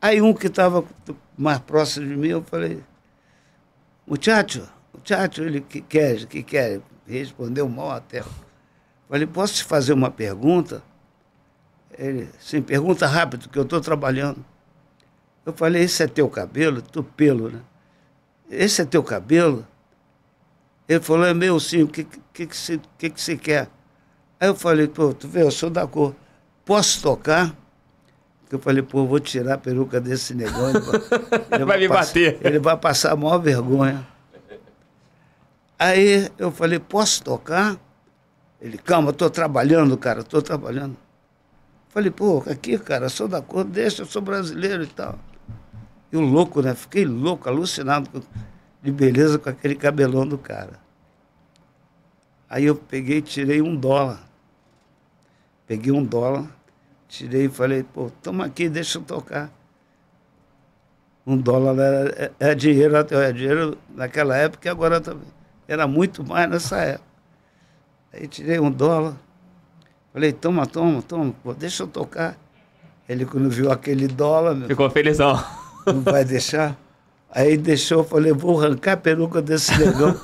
Aí um que estava mais próximo de mim, eu falei, muchacho, muchacho, ele que quer, que quer, respondeu mal até. Falei, posso te fazer uma pergunta? Ele, sim, pergunta rápido, que eu estou trabalhando. Eu falei, esse é teu cabelo? Tu pelo, né? Esse é teu cabelo? Ele falou, é meu sim, o que, que, que, se, que, que se quer? Aí eu falei, pô, tu vê, eu sou da cor. Posso tocar? eu falei, pô, eu vou tirar a peruca desse negão. Ele vai, ele vai, vai me passar, bater. Ele vai passar a maior vergonha. Aí eu falei, posso tocar? Ele, calma, estou trabalhando, cara, estou trabalhando. Falei, pô, aqui, cara, sou da cor, deixa, eu sou brasileiro e tal. E o louco, né? Fiquei louco, alucinado de beleza com aquele cabelão do cara. Aí eu peguei e tirei um dólar. Peguei um dólar, Tirei e falei, pô, toma aqui, deixa eu tocar. Um dólar era, é, é dinheiro, é dinheiro naquela época e agora também. Tá, era muito mais nessa época. Aí tirei um dólar, falei, toma, toma, toma, pô, deixa eu tocar. Ele quando viu aquele dólar... Meu, Ficou felizão. Não vai deixar? Aí deixou, falei, vou arrancar a peruca desse negão.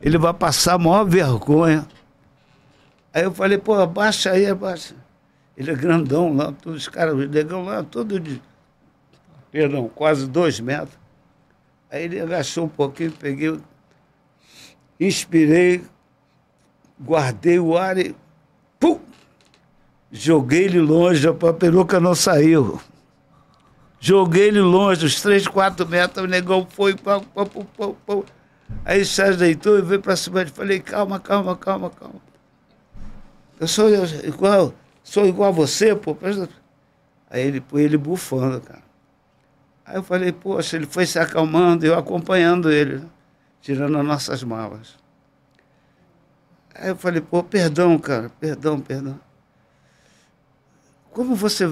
Ele vai passar a maior vergonha. Aí eu falei, pô, abaixa aí, abaixa. Ele é grandão lá, todos os caras, os negão lá, todo de. Perdão, quase dois metros. Aí ele agachou um pouquinho, peguei, inspirei, guardei o ar e. Pum! Joguei ele longe, a peruca não saiu. Joguei ele longe, uns três quatro metros, o negão foi, pum pum pum pau, pau. Aí o Sérgio deitou e veio para cima. de falei, calma, calma, calma, calma. Eu sou eu, igual sou igual a você, pô. Aí ele, ele bufando, cara. Aí eu falei, poxa, ele foi se acalmando, eu acompanhando ele, tirando as nossas malas. Aí eu falei, pô, perdão, cara, perdão, perdão. Como você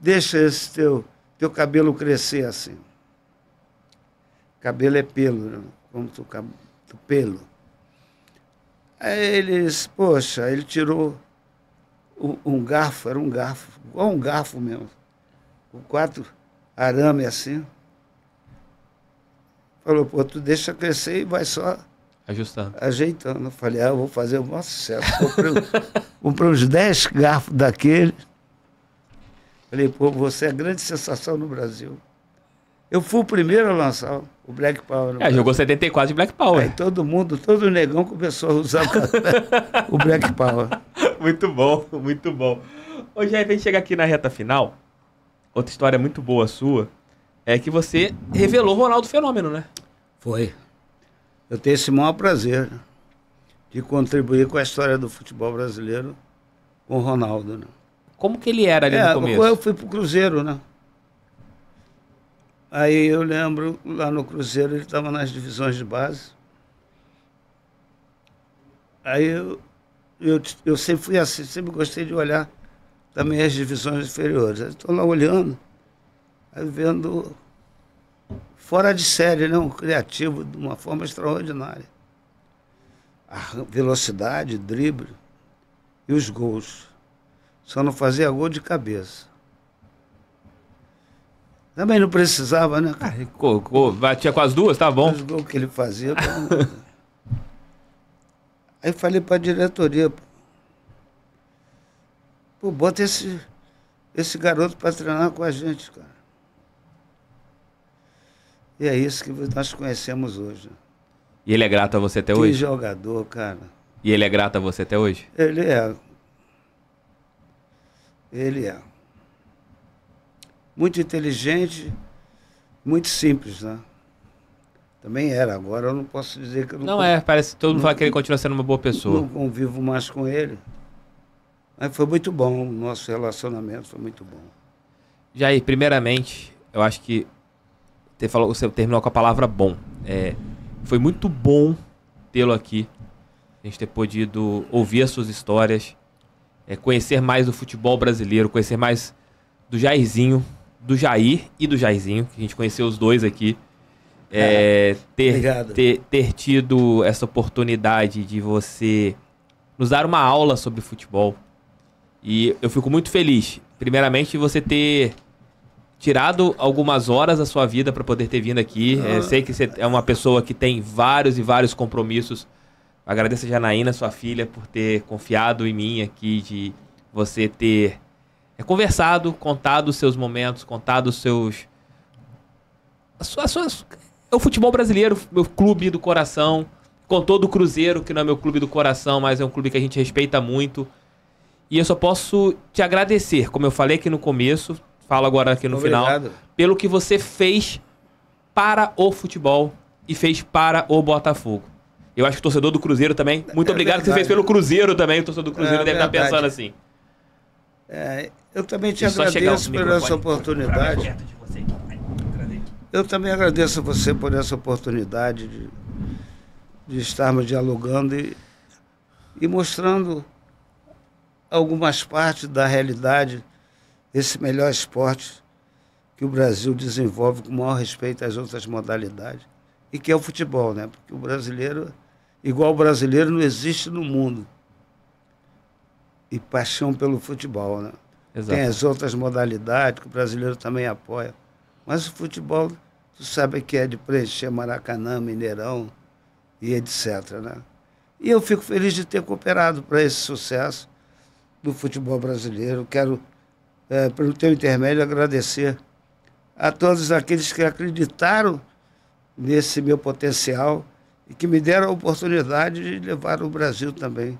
deixa esse teu, teu cabelo crescer assim? Cabelo é pelo, né? como tu, tu pelo. Aí ele disse, poxa, ele tirou um, garfo, era um garfo, igual um garfo mesmo, com quatro arames assim. Falou, pô, tu deixa crescer e vai só Ajustando. Ajeitando. Eu falei, ah, eu vou fazer o maior sucesso. Comprei, comprei uns dez garfos daquele. Falei, pô, você é grande sensação no Brasil. Eu fui o primeiro a lançar o Black Power. É, jogou 74 de Black Power. Aí todo mundo, todo negão começou a usar o, o Black Power muito bom, muito bom. Ô, a vem chegar aqui na reta final. Outra história muito boa sua é que você revelou Ronaldo Fenômeno, né? Foi. Eu tenho esse maior prazer de contribuir com a história do futebol brasileiro com o Ronaldo, né? Como que ele era ali é, no começo? Eu fui pro Cruzeiro, né? Aí eu lembro, lá no Cruzeiro, ele estava nas divisões de base. Aí eu, eu, eu sempre fui assim, sempre gostei de olhar também as divisões inferiores. Estou lá olhando, aí vendo fora de série, né? um criativo de uma forma extraordinária. A velocidade, drible e os gols. Só não fazia gol de cabeça. Também não precisava, né? Ah, batia com as duas, tá bom. Os gols que ele fazia. Aí eu falei para a diretoria, pô, bota esse, esse garoto para treinar com a gente, cara. E é isso que nós conhecemos hoje. E ele é grato a você até que hoje? Que jogador, cara. E ele é grato a você até hoje? Ele é. Ele é. Muito inteligente, muito simples, né? Também era, agora eu não posso dizer que eu não. Não é, parece que todo mundo não, fala que ele continua sendo uma boa pessoa. Não convivo mais com ele. Mas foi muito bom, o nosso relacionamento foi muito bom. Jair, primeiramente, eu acho que você, falou, você terminou com a palavra bom. É, foi muito bom tê-lo aqui, a gente ter podido ouvir as suas histórias, é, conhecer mais do futebol brasileiro, conhecer mais do Jairzinho, do Jair e do Jairzinho, que a gente conheceu os dois aqui. É, ter, ter, ter, tido essa oportunidade de você nos dar uma aula sobre futebol. E eu fico muito feliz, primeiramente, de você ter tirado algumas horas da sua vida para poder ter vindo aqui. É, ah. É, sei que você é uma pessoa que tem vários e vários compromissos. Agradeço a Janaína, sua filha, por ter confiado em mim aqui, de você ter é, conversado, contado os seus momentos, contado os seus. as suas é o futebol brasileiro, meu clube do coração. Com todo o Cruzeiro, que não é meu clube do coração, mas é um clube que a gente respeita muito. E eu só posso te agradecer, como eu falei aqui no começo, falo agora aqui no Obrigado. final, pelo que você fez para o futebol e fez para o Botafogo. Eu acho que o torcedor do Cruzeiro também. Muito é obrigado verdade. que você fez pelo Cruzeiro também. O torcedor do Cruzeiro é deve verdade. estar pensando assim. É, eu também te e agradeço pela essa oportunidade. Tá eu também agradeço a você por essa oportunidade de, de estarmos dialogando e, e mostrando algumas partes da realidade esse melhor esporte que o Brasil desenvolve com o maior respeito às outras modalidades e que é o futebol, né? Porque o brasileiro, igual o brasileiro, não existe no mundo. E paixão pelo futebol, né? Exato. Tem as outras modalidades que o brasileiro também apoia. Mas o futebol tu sabe que é de preencher Maracanã, Mineirão e etc. Né? E eu fico feliz de ter cooperado para esse sucesso do futebol brasileiro. Quero, é, pelo teu intermédio, agradecer a todos aqueles que acreditaram nesse meu potencial e que me deram a oportunidade de levar o Brasil também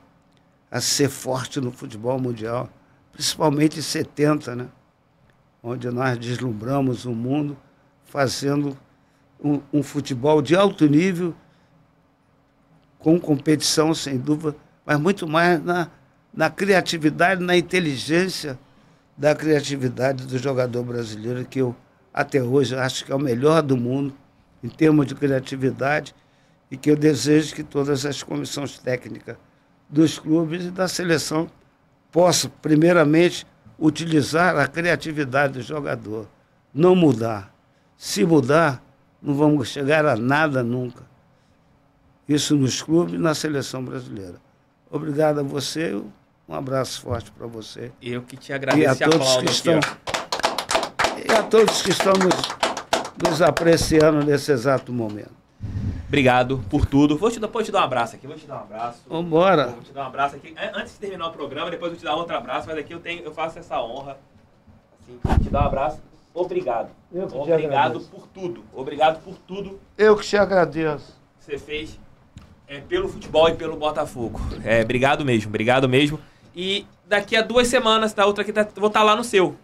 a ser forte no futebol mundial, principalmente em 70, né? onde nós deslumbramos o mundo fazendo um, um futebol de alto nível, com competição, sem dúvida, mas muito mais na, na criatividade, na inteligência da criatividade do jogador brasileiro, que eu até hoje acho que é o melhor do mundo em termos de criatividade e que eu desejo que todas as comissões técnicas dos clubes e da seleção possam, primeiramente, utilizar a criatividade do jogador, não mudar. Se mudar, não vamos chegar a nada nunca. Isso nos clubes e na seleção brasileira. Obrigado a você. Um abraço forte para você. Eu que te agradeço e a todos que estão aqui, E a todos que estão nos, nos apreciando nesse exato momento. Obrigado por tudo. Vou te, vou te dar um abraço aqui. Vou te dar um abraço. Vambora. Vou te dar um abraço aqui. Antes de terminar o programa, depois eu te dar outro abraço, mas aqui eu, tenho, eu faço essa honra. Assim, te dar um abraço obrigado. Eu que obrigado te por tudo. Obrigado por tudo. Eu que te agradeço. Que você fez é, pelo futebol e pelo Botafogo. É, obrigado mesmo, obrigado mesmo. E daqui a duas semanas, da outra aqui, tá, vou estar tá lá no seu.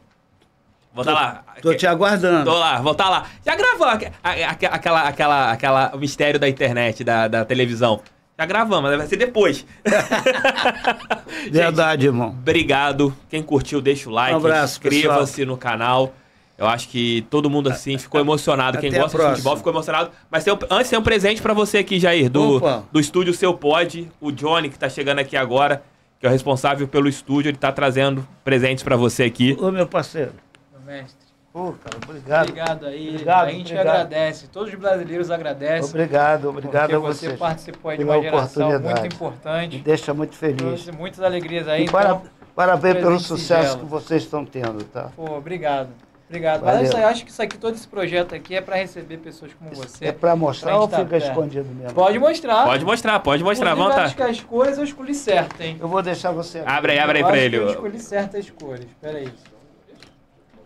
Vou estar tá lá. Tô te aguardando. Tô lá, vou estar tá lá. Já gravou a, a, aquela, aquela, aquela, o mistério da internet, da, da televisão. Já gravamos, vai ser depois. Verdade, Gente, irmão. Obrigado. Quem curtiu, deixa o like. Um Inscreva-se no canal. Eu acho que todo mundo assim é, ficou é, emocionado. Até Quem gosta de futebol ficou emocionado. Mas tem um, antes tem um presente para você aqui, Jair, do, do estúdio Seu Pod, o Johnny que tá chegando aqui agora, que é o responsável pelo estúdio, ele tá trazendo presentes para você aqui. Ô, meu parceiro. Meu mestre. Pô, cara, obrigado. Obrigado aí. Obrigado, a gente obrigado. agradece. Todos os brasileiros agradecem. Obrigado, obrigado a você. Você participou de uma geração muito importante. Me deixa muito feliz. Trouxe muitas alegrias aí. E então, para, parabéns pelo sucesso que vocês estão tendo, tá? Pô, obrigado. Obrigado. Valeu. Mas eu acho que isso aqui, todo esse projeto aqui é para receber pessoas como você. É para mostrar ou tá fica perto. escondido mesmo? Pode mostrar. Pode mostrar, pode mostrar. Vamos tá. acho que as cores eu escolhi certo, hein? Eu vou deixar você. Abre aí, abre aí para ele. Eu escolhi certas cores. Espera aí.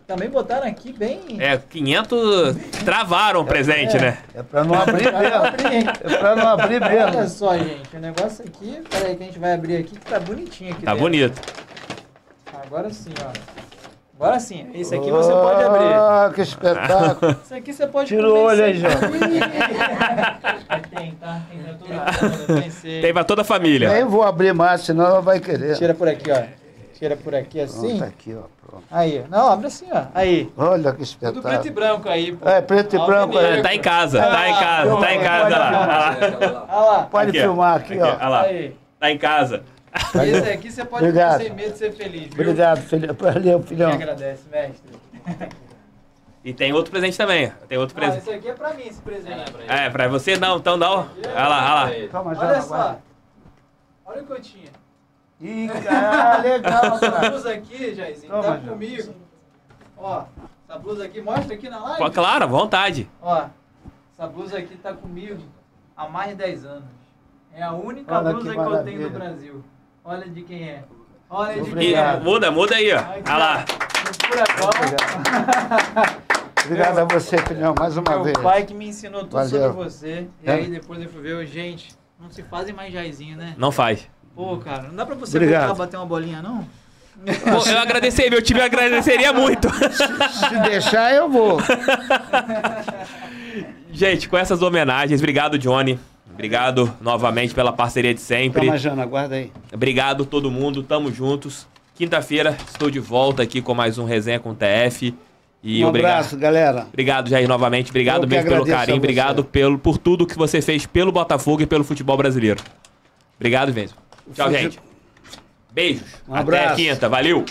Também botaram aqui bem. É, 500 travaram o presente, é, né? É para não abrir mesmo. é para não abrir mesmo. Olha só, gente, o negócio aqui. Peraí, que a gente vai abrir aqui que tá bonitinho aqui. Tá dentro. bonito. Agora sim, ó. Agora sim, esse aqui você pode abrir. Ah, que espetáculo! Esse aqui você pode Tira o olho aí, João. Tem, tá? Tem pra toda, Tem pra toda a família. Nem vou abrir mais, senão ela vai querer. Tira por aqui, ó. Tira por aqui assim. Pronto, tá aqui, ó. Pronto. Aí. Não, abre assim, ó. Aí. Olha que espetáculo. Tudo preto e branco aí. Pô. É, preto e branco aí. É, tá em casa, ah, tá em casa, tá em ah, tá casa. Olha lá. Pode filmar aqui, ó. Olha lá. Tá em casa. Esse tá aqui você pode Obrigado. sem medo de ser feliz. Viu? Obrigado, filho. Valeu, filhão. Quem agradece, mestre. E tem outro presente também. Tem outro ah, presente. Ah, esse aqui é pra mim, esse presente. É, pra, é, pra você não, então não. Olha lá, olha lá. Toma, olha só. Guarda. Olha o que eu tinha. Ih, cara, legal. Essa blusa aqui, Jairzinho, Toma, tá já. comigo. Ó, essa blusa aqui, mostra aqui na live. Pô, claro, à vontade. Ó, essa blusa aqui tá comigo há mais de 10 anos. É a única olha blusa que, que eu tenho no Brasil. Olha de quem é. Olha de quem é. Muda, muda aí, ó. Olha lá. Obrigado. Obrigado a você, filhão, mais uma meu é vez. O pai que me ensinou tudo Valeu. sobre você. E é. aí depois eu fui ver, gente, não se fazem mais jaizinho, né? Não faz. Pô, cara, não dá pra você Obrigado. voltar bater uma bolinha, não? Pô, eu agradecer, meu time agradeceria muito. se deixar, eu vou. gente, com essas homenagens, obrigado, Johnny. Obrigado novamente pela parceria de sempre. Toma, Jana, aguarda aí. Obrigado todo mundo, tamo juntos. Quinta-feira estou de volta aqui com mais um Resenha com o TF. E um obrigado. abraço, galera. Obrigado, Jair, novamente. Obrigado mesmo pelo carinho. Obrigado pelo, por tudo que você fez pelo Botafogo e pelo futebol brasileiro. Obrigado mesmo. Tchau, gente. Beijos. Um Até abraço. quinta. Valeu.